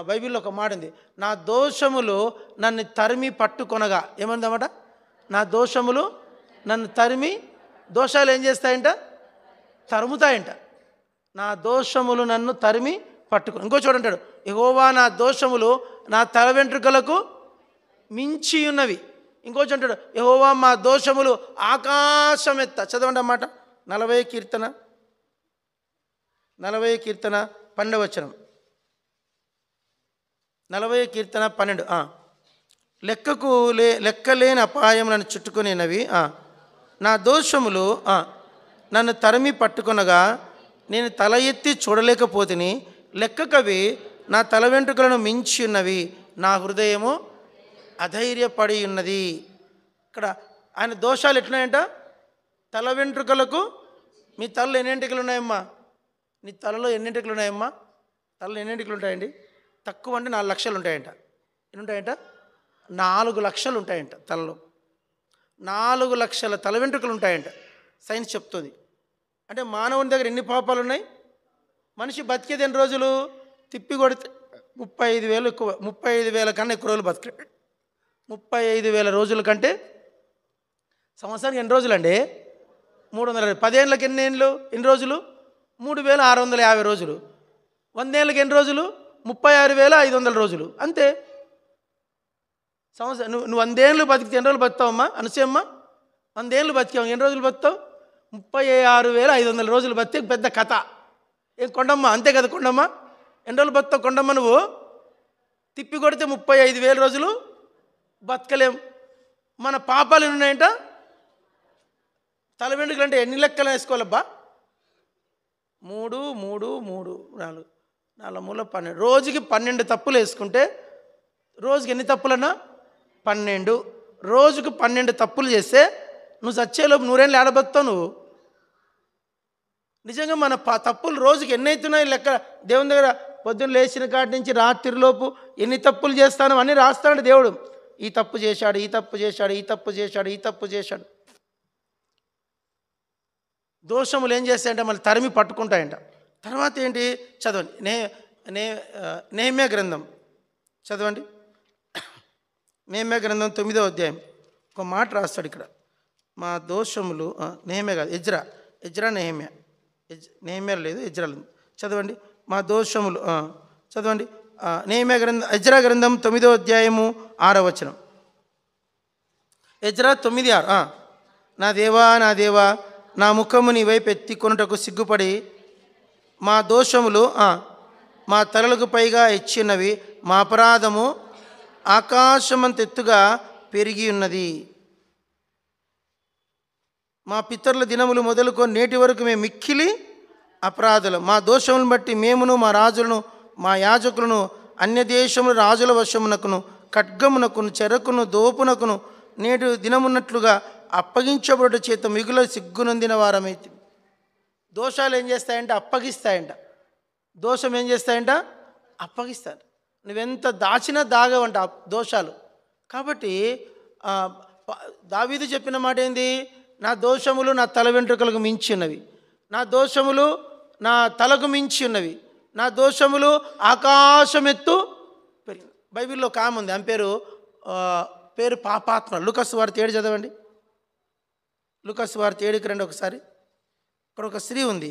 బైబిల్లో ఒక మాట ఉంది నా దోషములు నన్ను తరిమి పట్టుకొనగా ఏమందన్నమాట నా దోషములు నన్ను తరిమి దోషాలు ఏం చేస్తాయంట తరుముతాయంట నా దోషములు నన్ను తరిమి పట్టుకో ఇంకో చూడంటాడు ఎగోవా నా దోషములు నా తల వెంట్రుకలకు మించి ఉన్నవి ఇంకో చూడంటాడు యహోవా మా దోషములు ఆకాశమెత్త చదవండి అన్నమాట నలభై కీర్తన నలభై కీర్తన పండవచనం నలభై కీర్తన పన్నెండు లెక్కకు లే లెక్కలేని అపాయం నన్ను చుట్టుకునేనవి నా దోషములు నన్ను తరిమి పట్టుకునగా నేను తల ఎత్తి చూడలేకపోతేని లెక్కకవి నా తల వెంట్రుకలను మించి ఉన్నవి నా హృదయము అధైర్యపడి ఉన్నది ఇక్కడ ఆయన దోషాలు ఎట్లున్నాయంట తల వెంట్రుకలకు మీ తలలో ఎన్నింటికలు ఉన్నాయమ్మా నీ తలలో ఎన్నింటికలు ఉన్నాయమ్మా తలలో ఎన్నింటికలు ఉంటాయండి తక్కువ అంటే నాలుగు లక్షలు ఉంటాయంట ఎన్ని ఉంటాయంట నాలుగు లక్షలు ఉంటాయంట తలలో నాలుగు లక్షల తల వెంట్రుకలు ఉంటాయంట సైన్స్ చెప్తుంది అంటే మానవుని దగ్గర ఎన్ని పాపాలు ఉన్నాయి మనిషి బతికేది ఎన్ని రోజులు తిప్పి కొడితే ముప్పై ఐదు వేలు ఎక్కువ ముప్పై ఐదు వేల కన్నా ఎక్కువ రోజులు బతికాడు ముప్పై ఐదు వేల రోజుల కంటే సంవత్సరానికి ఎన్ని రోజులండి మూడు వందల పదేళ్ళకి ఎన్ని ఏళ్ళు ఎన్ని రోజులు మూడు వేల ఆరు వందల యాభై రోజులు వందేళ్ళకి ఎన్ని రోజులు ముప్పై ఆరు వేల ఐదు వందల రోజులు అంతే సంవత్సరం నువ్వు నువ్వు వందేళ్ళు బతికితే ఎన్ని రోజులు బతుకుతావమ్మా అనుసేమ్మా వందేళ్ళు బతికావు ఎన్ని రోజులు బతుకుతావు ముప్పై ఆరు వేల ఐదు వందల రోజులు బతికి పెద్ద కథ ఏం కొండమ్మ అంతే కదా కొండమ్మ ఎన్ని రోజులు బతుకుతావు కొండమ్మ నువ్వు తిప్పి కొడితే ముప్పై ఐదు వేల రోజులు బతకలేం మన పాపాలు ఉన్నాయంట తల వెండుకలు అంటే ఎన్ని లెక్కలు వేసుకోవాలబ్బా మూడు మూడు మూడు నాలుగు నాలుగు మూల పన్నెండు రోజుకి పన్నెండు తప్పులు వేసుకుంటే రోజుకి ఎన్ని తప్పులన్నా పన్నెండు రోజుకు పన్నెండు తప్పులు చేస్తే నువ్వు చచ్చేలోపు నూరేళ్ళు ఆడబోతావు నువ్వు నిజంగా మన తప్పులు రోజుకి ఎన్ని అవుతున్నాయి లెక్క దేవుని దగ్గర పొద్దున్న లేచిన కాటి నుంచి రాత్రిలోపు ఎన్ని తప్పులు చేస్తాను అని రాస్తాడు దేవుడు ఈ తప్పు చేశాడు ఈ తప్పు చేశాడు ఈ తప్పు చేశాడు ఈ తప్పు చేశాడు దోషములు ఏం చేస్తాయంటే మళ్ళీ తరిమి పట్టుకుంటాయంట తర్వాత ఏంటి చదవండి నే నే నేమ్యా గ్రంథం చదవండి నేమ్యా గ్రంథం తొమ్మిదో అధ్యాయం ఒక మాట రాస్తాడు ఇక్కడ మా దోషములు నేమే కాదు ఎజ్రా ఎజ్రా నేహమ్యా నేమేర లేదు ఎజ్రా చదవండి మా దోషములు చదవండి నేమే గ్రంథం ఎజ్రా గ్రంథం తొమ్మిదో అధ్యాయము ఆరో వచనం ఎజ్రా తొమ్మిది ఆరు నా దేవా నా దేవా నా ముఖము నీ వైపు ఎత్తి కొనుటకు సిగ్గుపడి మా దోషములు మా తలలకు పైగా ఇచ్చినవి మా అపరాధము ఆకాశమంతెత్తుగా పెరిగి ఉన్నది మా పితరుల దినములు మొదలుకొని నేటి వరకు మేము మిక్కిలి అపరాధులు మా దోషములను బట్టి మేమును మా రాజులను మా యాజకులను అన్య దేశముల రాజుల వశమునకును ఖడ్గమునకును చెరకును దోపునకును నేటి దినమున్నట్లుగా అప్పగించబడుట చేత మిగుల సిగ్గునందిన వారమైతే దోషాలు ఏం చేస్తాయంటే అప్పగిస్తాయంట దోషం ఏం చేస్తాయంట అప్పగిస్తారు నువ్వెంత దాచినా దాగవంట దోషాలు కాబట్టి దావీదు చెప్పిన మాట ఏంది నా దోషములు నా తల వెంట్రుకలకు మించి ఉన్నవి నా దోషములు నా తలకు మించి ఉన్నవి నా దోషములు ఆకాశమెత్తు బైబిల్లో ఒక ఆమె ఉంది ఆమె పేరు పేరు పాపాత్మ లుకస్ వారి తేడు చదవండి లుకస్ వారి తేడుకి రండి ఒకసారి ఇక్కడ ఒక స్త్రీ ఉంది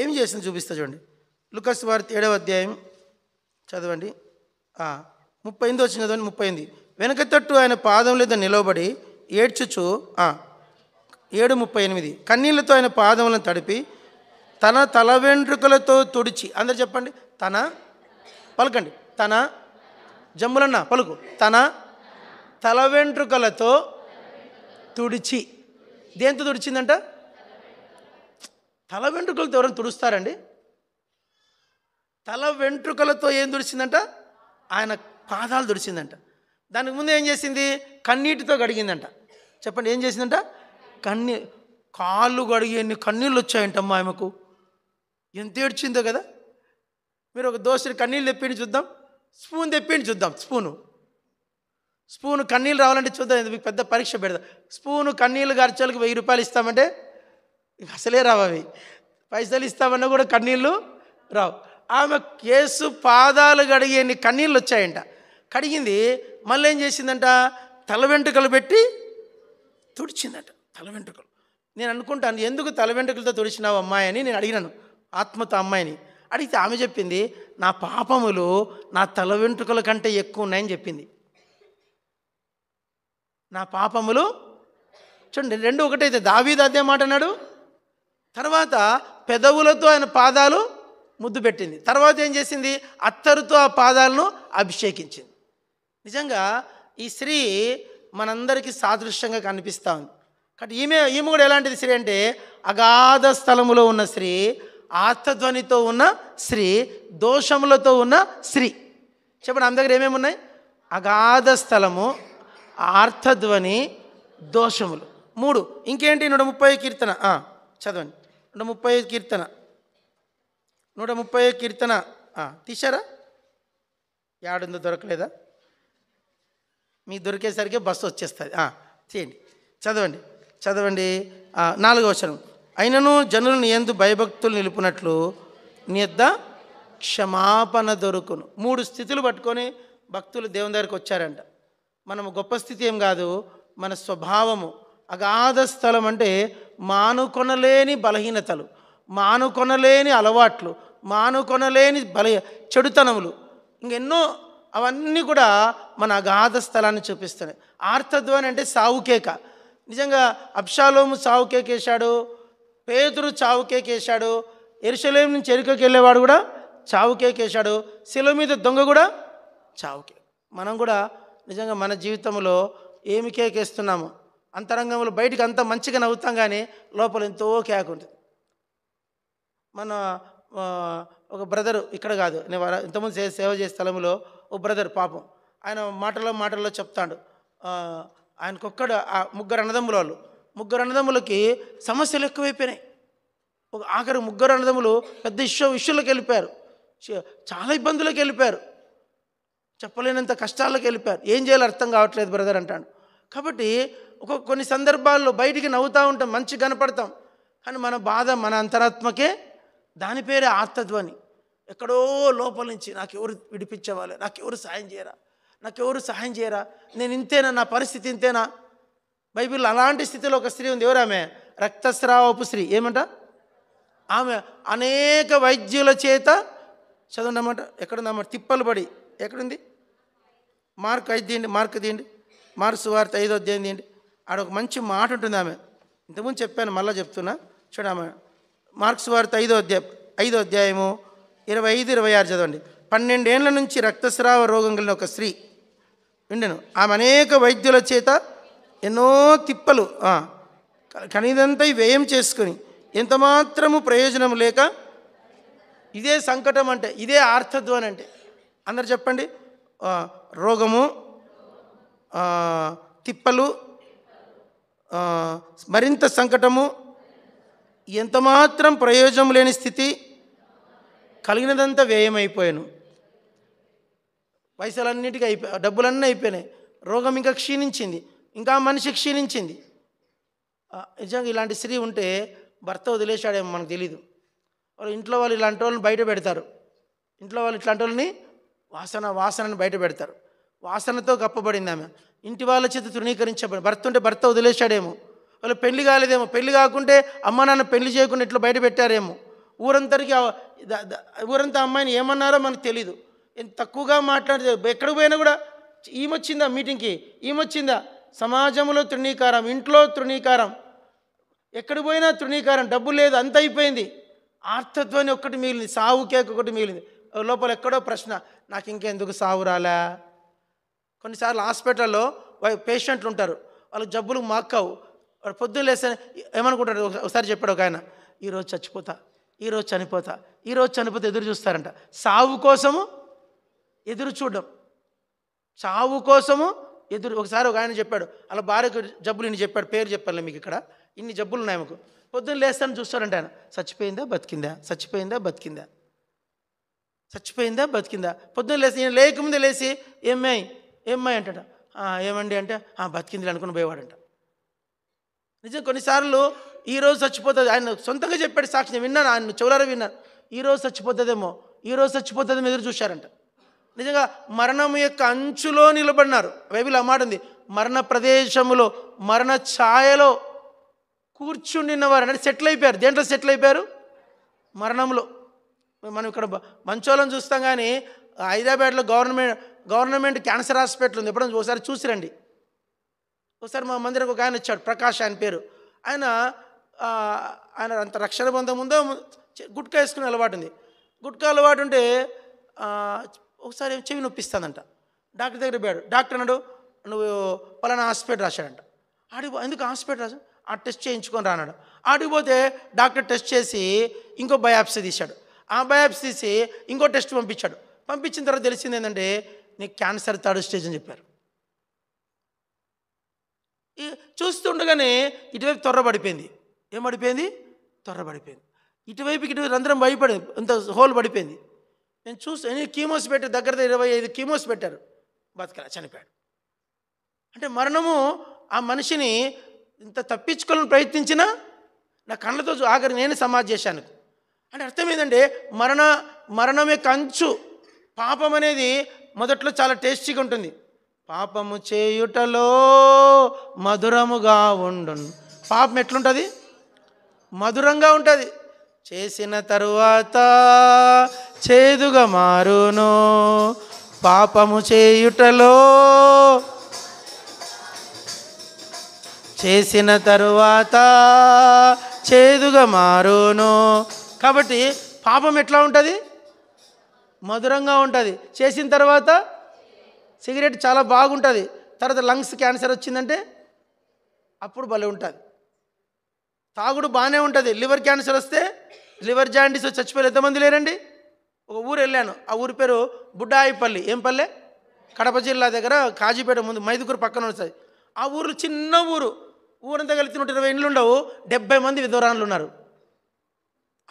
ఏం చేసింది చూపిస్తా చూడండి లుకస్ వారి ఏడవ అధ్యాయం చదవండి ముప్పై ఎనిమిది వచ్చింది చదవండి ముప్పై ఎనిమిది వెనక తట్టు ఆయన పాదం లేదా నిలవబడి ఏడ్చుచు ఏడు ముప్పై ఎనిమిది కన్నీళ్లతో ఆయన పాదములను తడిపి తన తల వెంట్రుకలతో తుడిచి అందరు చెప్పండి తన పలకండి తన జమ్ములన్న పలుకు తన తల వెంట్రుకలతో తుడిచి దేంతో తుడిచిందంట తల వెంట్రుకలతో ఎవరైనా తుడుస్తారండి తల వెంట్రుకలతో ఏం తుడిచిందంట ఆయన పాదాలు తుడిచిందంట దానికి ముందు ఏం చేసింది కన్నీటితో గడిగిందంట చెప్పండి ఏం చేసిందంట కన్నీ కాళ్ళు ఎన్ని కన్నీళ్ళు వచ్చాయంటమ్మా ఆమెకు ఎంత ఏడ్చిందో కదా మీరు ఒక దోశని కన్నీళ్ళు తెప్పిండి చూద్దాం స్పూన్ తెప్పిండి చూద్దాం స్పూను స్పూను కన్నీళ్ళు రావాలంటే చూద్దాం మీకు పెద్ద పరీక్ష పెడదాం స్పూను కన్నీళ్ళు ఖర్చులకు వెయ్యి రూపాయలు ఇస్తామంటే అసలే రావు అవి పైసలు ఇస్తామన్నా కూడా కన్నీళ్ళు రావు ఆమె కేసు పాదాలు ఎన్ని కన్నీళ్ళు వచ్చాయంట కడిగింది మళ్ళీ ఏం చేసిందంట తల వెంట్రుకలు పెట్టి తుడిచిందట తల వెంట్రుకలు నేను అనుకుంటాను ఎందుకు తల వెంట్రుకలతో తుడిచినావు అమ్మాయి అని నేను అడిగినాను ఆత్మతో అమ్మాయిని అడిగితే ఆమె చెప్పింది నా పాపములు నా తల వెంట్రుకల కంటే ఎక్కువ ఉన్నాయని చెప్పింది నా పాపములు చూడండి రెండు ఒకటైతే దావీద్ అదే మాట అన్నాడు తర్వాత పెదవులతో ఆయన పాదాలు ముద్దు పెట్టింది తర్వాత ఏం చేసింది అత్తరుతో ఆ పాదాలను అభిషేకించింది నిజంగా ఈ స్త్రీ మనందరికీ సాదృశ్యంగా కనిపిస్తూ ఉంది కాబట్టి ఈమె ఈమె కూడా ఎలాంటిది స్త్రీ అంటే అగాధ స్థలములో ఉన్న స్త్రీ ఆత్మధ్వనితో ఉన్న స్త్రీ దోషములతో ఉన్న స్త్రీ చెప్పండి ఆమె దగ్గర ఏమేమి ఉన్నాయి అగాధ స్థలము ఆర్థధ్వని దోషములు మూడు ఇంకేంటి నూట ముప్పై కీర్తన చదవండి నూట ముప్పై కీర్తన నూట ముప్పై కీర్తన తీశారా యాడుందో దొరకలేదా మీకు దొరికేసరికి బస్సు వచ్చేస్తుంది చేయండి చదవండి చదవండి నాలుగవ వచనం అయినను జనులు నీ ఎందు భయభక్తులు నిలుపునట్లు నీ యొద్ద క్షమాపణ దొరుకును మూడు స్థితులు పట్టుకొని భక్తులు దేవుని దగ్గరికి వచ్చారంట మనము గొప్ప స్థితి ఏం కాదు మన స్వభావము అగాధ స్థలం అంటే మానుకొనలేని బలహీనతలు మానుకొనలేని అలవాట్లు మానుకొనలేని బల చెడుతనములు ఇంకెన్నో అవన్నీ కూడా మన అగాధ స్థలాన్ని చూపిస్తున్నాయి ఆర్తధ్వని అంటే సావుకేక నిజంగా అప్షాలోము చావుకేకేశాడు పేతురు చావుకేకేశాడు ఎరుసలేం నుంచి ఎరుకకి వెళ్ళేవాడు కూడా చావుకేకేశాడు శిల మీద దొంగ కూడా చావుకే మనం కూడా నిజంగా మన జీవితంలో ఏమి కేకేస్తున్నాము అంతరంగంలో బయటకు అంత మంచిగా నవ్వుతాం కానీ లోపల ఎంతో కేక ఉంటుంది మన ఒక బ్రదరు ఇక్కడ కాదు నేను ఇంతకుముందు సేవ చేసే స్థలంలో ఓ బ్రదర్ పాపం ఆయన మాటలో మాటల్లో చెప్తాడు ఆయనకొక్కడ ఆ ముగ్గురు అన్నదమ్ముల వాళ్ళు ముగ్గురు అన్నదమ్ములకి సమస్యలు ఎక్కువైపోయినాయి ఒక ఆఖరి ముగ్గురు అన్నదమ్ములు పెద్ద ఇష్యూ ఇష్యూలకు వెళ్ళిపోయారు చాలా ఇబ్బందులకు వెళ్ళిపోయారు చెప్పలేనంత కష్టాలకు వెళ్ళిపోయారు ఏం చేయాలో అర్థం కావట్లేదు బ్రదర్ అంటాడు కాబట్టి ఒక కొన్ని సందర్భాల్లో బయటికి నవ్వుతూ ఉంటాం మంచి కనపడతాం కానీ మన బాధ మన అంతరాత్మకే దాని పేరే ఆత్మధ్వని ఎక్కడో లోపల నుంచి నాకెవరు నాకు నాకెవరు సాయం చేయరా నాకెవరు సహాయం చేయరా నేను ఇంతేనా నా పరిస్థితి ఇంతేనా బైబిల్ అలాంటి స్థితిలో ఒక స్త్రీ ఉంది ఎవరామె రక్తస్రావపు స్త్రీ ఏమంట ఆమె అనేక వైద్యుల చేత చదవండమాట ఎక్కడుందన్నమాట తిప్పలు పడి ఎక్కడుంది మార్క్ ఐదు తీయండి మార్క్ తీయండి మార్క్స్ వార్త ఐదో అధ్యాయం తీయండి ఆడ ఒక మంచి మాట ఉంటుంది ఆమె ఇంతకుముందు చెప్పాను మళ్ళీ చెప్తున్నా చూడ ఆమె మార్క్స్ వార్త ఐదో అధ్యాయం ఐదో అధ్యాయము ఇరవై ఐదు ఇరవై ఆరు చదవండి పన్నెండేళ్ల నుంచి రక్తస్రావ రోగం కలిగిన ఒక స్త్రీ ఉండను ఆమె అనేక వైద్యుల చేత ఎన్నో తిప్పలు కనీదంతా వ్యయం చేసుకొని ఎంతమాత్రము ప్రయోజనం లేక ఇదే సంకటం అంటే ఇదే ఆర్థధ్వని అంటే అందరు చెప్పండి రోగము తిప్పలు మరింత సంకటము ఎంతమాత్రం ప్రయోజనం లేని స్థితి కలిగినదంతా వ్యయమైపోయాను పైసలన్నిటికీ అయిపోయి డబ్బులన్నీ అయిపోయినాయి రోగం ఇంకా క్షీణించింది ఇంకా మనిషి క్షీణించింది నిజంగా ఇలాంటి స్త్రీ ఉంటే భర్త వదిలేశాడేమో మనకు తెలీదు వాళ్ళు ఇంట్లో వాళ్ళు ఇలాంటి వాళ్ళని బయట పెడతారు ఇంట్లో వాళ్ళు ఇట్లాంటి వాళ్ళని వాసన వాసనని బయట పెడతారు వాసనతో గప్పబడింది ఆమె ఇంటి వాళ్ళ చేత తృణీకరించబడి భర్త ఉంటే భర్త వదిలేశాడేమో వాళ్ళు పెళ్లి కాలేదేమో పెళ్లి కాకుంటే అమ్మ నాన్న పెళ్లి చేయకుండా ఇట్లా బయట పెట్టారేమో ఊరంతరికి ఊరంతా అమ్మాయిని ఏమన్నారో మనకు తెలీదు ఎంత తక్కువగా మాట్లాడితే ఎక్కడికి పోయినా కూడా ఈమొచ్చిందా మీటింగ్కి ఈమొచ్చిందా సమాజంలో తృణీకారం ఇంట్లో తృణీకారం ఎక్కడికి పోయినా తృణీకారం డబ్బు లేదు అంత అయిపోయింది ఆర్తత్వాన్ని ఒక్కటి మిగిలింది సావు కేక్ ఒకటి మిగిలింది లోపల ఎక్కడో ప్రశ్న నాకు ఇంకెందుకు సావు రాలా కొన్నిసార్లు హాస్పిటల్లో పేషెంట్లు ఉంటారు వాళ్ళకి జబ్బులు మాక్కవు వాడు పొద్దున్న లేస్తే ఏమనుకుంటాడు ఒకసారి చెప్పాడు ఒక ఆయన ఈరోజు చచ్చిపోతా ఈరోజు చనిపోతా ఈరోజు చనిపోతే ఎదురు చూస్తారంట సావు కోసము ఎదురు చూడడం చావు కోసము ఎదురు ఒకసారి ఒక ఆయన చెప్పాడు అలా భార్యకు జబ్బులు ఇన్ని చెప్పాడు పేరు చెప్పాలి మీకు ఇక్కడ ఇన్ని జబ్బులు ఉన్నాయి మాకు పొద్దున్న లేస్తాను చూస్తాడంట ఆయన చచ్చిపోయిందా బతికిందా చచ్చిపోయిందా బతికిందా చచ్చిపోయిందా బతికిందా పొద్దున్న లేసి నేను లేకముందు లేచి ఏమ్మాయి ఏమ్మాయి అంటాడు ఏమండి అంటే బతికింది అనుకుని పోయేవాడంట నిజం కొన్నిసార్లు ఈరోజు చచ్చిపోతుంది ఆయన సొంతంగా చెప్పాడు సాక్షి విన్నాను ఆయన చెవులారా విన్నాను ఈరోజు చచ్చిపోతుందేమో ఈరోజు చచ్చిపోతుందేమో ఎదురు చూశారంట నిజంగా మరణం యొక్క అంచులో నిలబడినారు బైబిల్ ఉంది మరణ ప్రదేశములో మరణ ఛాయలో వారు అంటే సెటిల్ అయిపోయారు దేంట్లో సెటిల్ అయిపోయారు మరణంలో మనం ఇక్కడ మంచోళ్ళని చూస్తాం కానీ హైదరాబాద్లో గవర్నమెంట్ గవర్నమెంట్ క్యాన్సర్ హాస్పిటల్ ఉంది ఎప్పుడైనా ఒకసారి చూసిరండి ఒకసారి మా మందిరకు ఒక ఆయన వచ్చాడు ప్రకాష్ ఆయన పేరు ఆయన ఆయన అంత రక్షణ బంధం ఉందో గుట్కా వేసుకునే అలవాటు ఉంది గుట్కా అలవాటు ఉంటే ఒకసారి చెవి నొప్పిస్తుందంట డాక్టర్ దగ్గర పోయాడు డాక్టర్ అన్నాడు నువ్వు పలానా హాస్పిటల్ రాశాడంట ఆడిపో ఎందుకు హాస్పిటల్ రాశాడు ఆ టెస్ట్ చేయించుకొని రానాడు ఆడిపోతే డాక్టర్ టెస్ట్ చేసి ఇంకో బయాప్సీ తీశాడు ఆ బయాప్సీ తీసి ఇంకో టెస్ట్ పంపించాడు పంపించిన తర్వాత తెలిసింది ఏంటంటే నీకు క్యాన్సర్ థర్డ్ స్టేజ్ అని చెప్పారు చూస్తుండగానే ఇటువైపు త్వర పడిపోయింది ఏం పడిపోయింది త్వర పడిపోయింది ఇటువైపుకి ఇటువైపు రంధ్రం భయపడింది ఇంత హోల్ పడిపోయింది నేను చూస్తే కీమోస్ పెట్టారు దగ్గర ఇరవై ఐదు కీమోస్ పెట్టారు బతకల చనిపోయాడు అంటే మరణము ఆ మనిషిని ఇంత తప్పించుకోవాలని ప్రయత్నించినా నా కళ్ళతో ఆఖరి నేను సమాజ్ చేశాను అంటే అర్థం ఏంటంటే మరణ మరణమే కంచు పాపం అనేది మొదట్లో చాలా టేస్టీగా ఉంటుంది పాపము చేయుటలో మధురముగా ఉండు పాపం ఎట్లుంటుంది మధురంగా ఉంటుంది చేసిన తరువాత చేదుగా మారును పాపము చేయుటలో చేసిన తరువాత చేదుగా మారును కాబట్టి పాపం ఎట్లా ఉంటుంది మధురంగా ఉంటుంది చేసిన తర్వాత సిగరెట్ చాలా బాగుంటుంది తర్వాత లంగ్స్ క్యాన్సర్ వచ్చిందంటే అప్పుడు భలే ఉంటుంది తాగుడు బాగానే ఉంటుంది లివర్ క్యాన్సర్ వస్తే లివర్ జాండీస్ చచ్చిపోయారు ఎంతమంది లేరండి ఒక ఊరు వెళ్ళాను ఆ ఊరి పేరు బుడ్డాయిపల్లి ఏం పల్లె కడప జిల్లా దగ్గర కాజీపేట ముందు మైదుకూరు పక్కన వస్తుంది ఆ ఊరు చిన్న ఊరు ఊరంతా కలిసి నూట ఇరవై ఇండ్లు ఉండవు డెబ్బై మంది విధవరాన్లు ఉన్నారు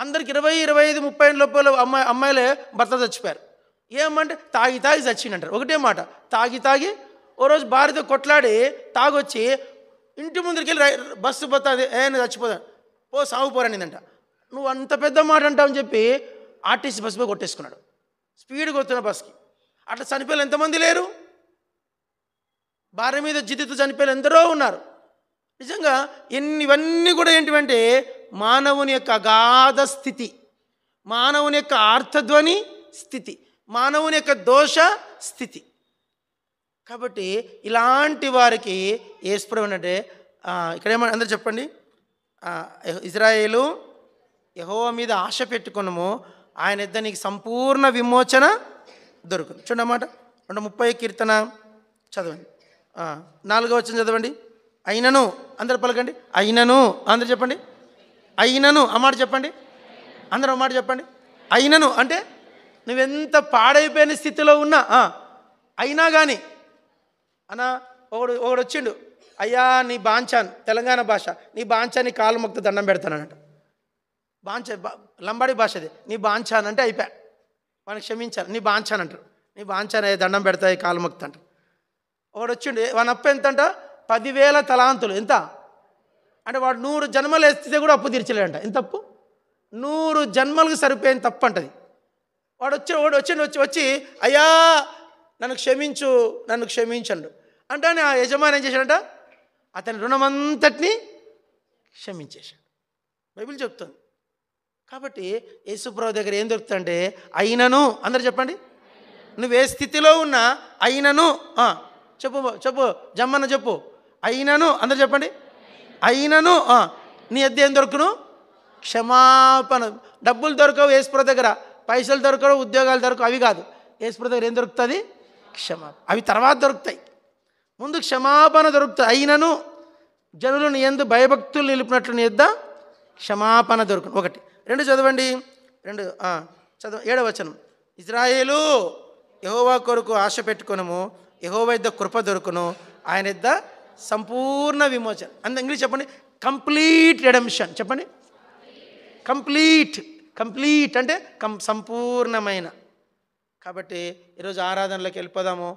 అందరికి ఇరవై ఇరవై ఐదు ముప్పై ఐదు లోపల అమ్మాయి అమ్మాయిలే భర్త చచ్చిపోయారు ఏమంటే తాగి తాగి చచ్చిండంటారు ఒకటే మాట తాగి తాగి ఓ రోజు భార్యతో కొట్లాడి తాగొచ్చి ఇంటి ముందరికి వెళ్ళి బస్సు పోతుంది ఏ చచ్చిపోతాను పో సాగు పోరనిదంట నువ్వు అంత పెద్ద మాట అంటావని చెప్పి ఆర్టీసీ బస్సు కొట్టేసుకున్నాడు స్పీడ్ కొడుతున్న బస్కి అట్లా చనిపోయిన ఎంతమంది లేరు భార్య మీద జిద్దుతో చనిపోయిన ఎందరో ఉన్నారు నిజంగా ఇవన్నీ కూడా ఏంటివంటే మానవుని యొక్క అగాధ స్థితి మానవుని యొక్క ఆర్థధ్వని స్థితి మానవుని యొక్క దోష స్థితి కాబట్టి ఇలాంటి వారికి ఏసుప్రభు అంటే ఇక్కడ ఏమన్నా అందరు చెప్పండి ఇజ్రాయేలు యహోవ మీద ఆశ పెట్టుకున్నాము ఆయన ఇద్దరు నీకు సంపూర్ణ విమోచన చూడండి అన్నమాట అంటే ముప్పై కీర్తన చదవండి నాలుగో వచ్చిన చదవండి అయినను అందరు పలకండి అయినను అందరు చెప్పండి అయినను అమ్మాట చెప్పండి అందరూ మాట చెప్పండి అయినను అంటే నువ్వెంత పాడైపోయిన స్థితిలో ఉన్నా అయినా కానీ అన్న ఒకడు ఒకడు వచ్చిండు అయ్యా నీ బాంచాన్ తెలంగాణ భాష నీ బాంఛాన్ని కాలు మొక్త దండం పెడతానంట బాంచ లంబాడి భాష అది నీ బాంఛానంటే అంటే అయిపోయా వాడిని క్షమించాలి నీ బాంఛానంటారు అంటారు నీ బాంఛాన్ అయ్యే దండం పెడతాయి కాలు మొక్త అంటారు వాడు వచ్చిండు వాడిని అప్పు ఎంత అంట పదివేల తలాంతులు ఎంత అంటే వాడు నూరు జన్మలు వేస్తే కూడా అప్పు తీర్చలేడంట ఎంత తప్పు నూరు జన్మలకు సరిపోయిన తప్పు అంటది వాడు వచ్చి వాడు వచ్చి వచ్చి వచ్చి అయ్యా నన్ను క్షమించు నన్ను క్షమించండు అంటే ఆ యజమాని ఏం చేశాడంట అతని రుణమంతటిని క్షమించేశాడు బైబిల్ చెప్తుంది కాబట్టి యేసుప్రభు దగ్గర ఏం దొరుకుతుందంటే అయినను అందరు చెప్పండి నువ్వు ఏ స్థితిలో ఉన్నా అయినను చెప్పు చెప్పు జమ్మన్న చెప్పు అయినను అందరు చెప్పండి అయినను నీ అద్దె ఏం దొరకను క్షమాపణ డబ్బులు దొరకవు యేసుప్రభు దగ్గర పైసలు దొరకవు ఉద్యోగాలు దొరకవు అవి కాదు యేసుప్రభు దగ్గర ఏం దొరుకుతుంది క్షమాపణ అవి తర్వాత దొరుకుతాయి ముందు క్షమాపణ దొరుకుతుంది అయినను జనులను ఎందు భయభక్తులు నిలిపినట్లు నీ క్షమాపణ దొరుకును ఒకటి రెండు చదవండి రెండు చదవ ఏడవచనం ఇజ్రాయేలు యహోవా కొరకు ఆశ పెట్టుకునము యహోవా ఇద్ద కృప దొరుకును ఆయన ఇద్ద సంపూర్ణ విమోచన అంత ఇంగ్లీష్ చెప్పండి కంప్లీట్ రెడమ్షన్ చెప్పండి కంప్లీట్ కంప్లీట్ అంటే కం సంపూర్ణమైన కాబట్టి ఈరోజు ఆరాధనలోకి వెళ్ళిపోదాము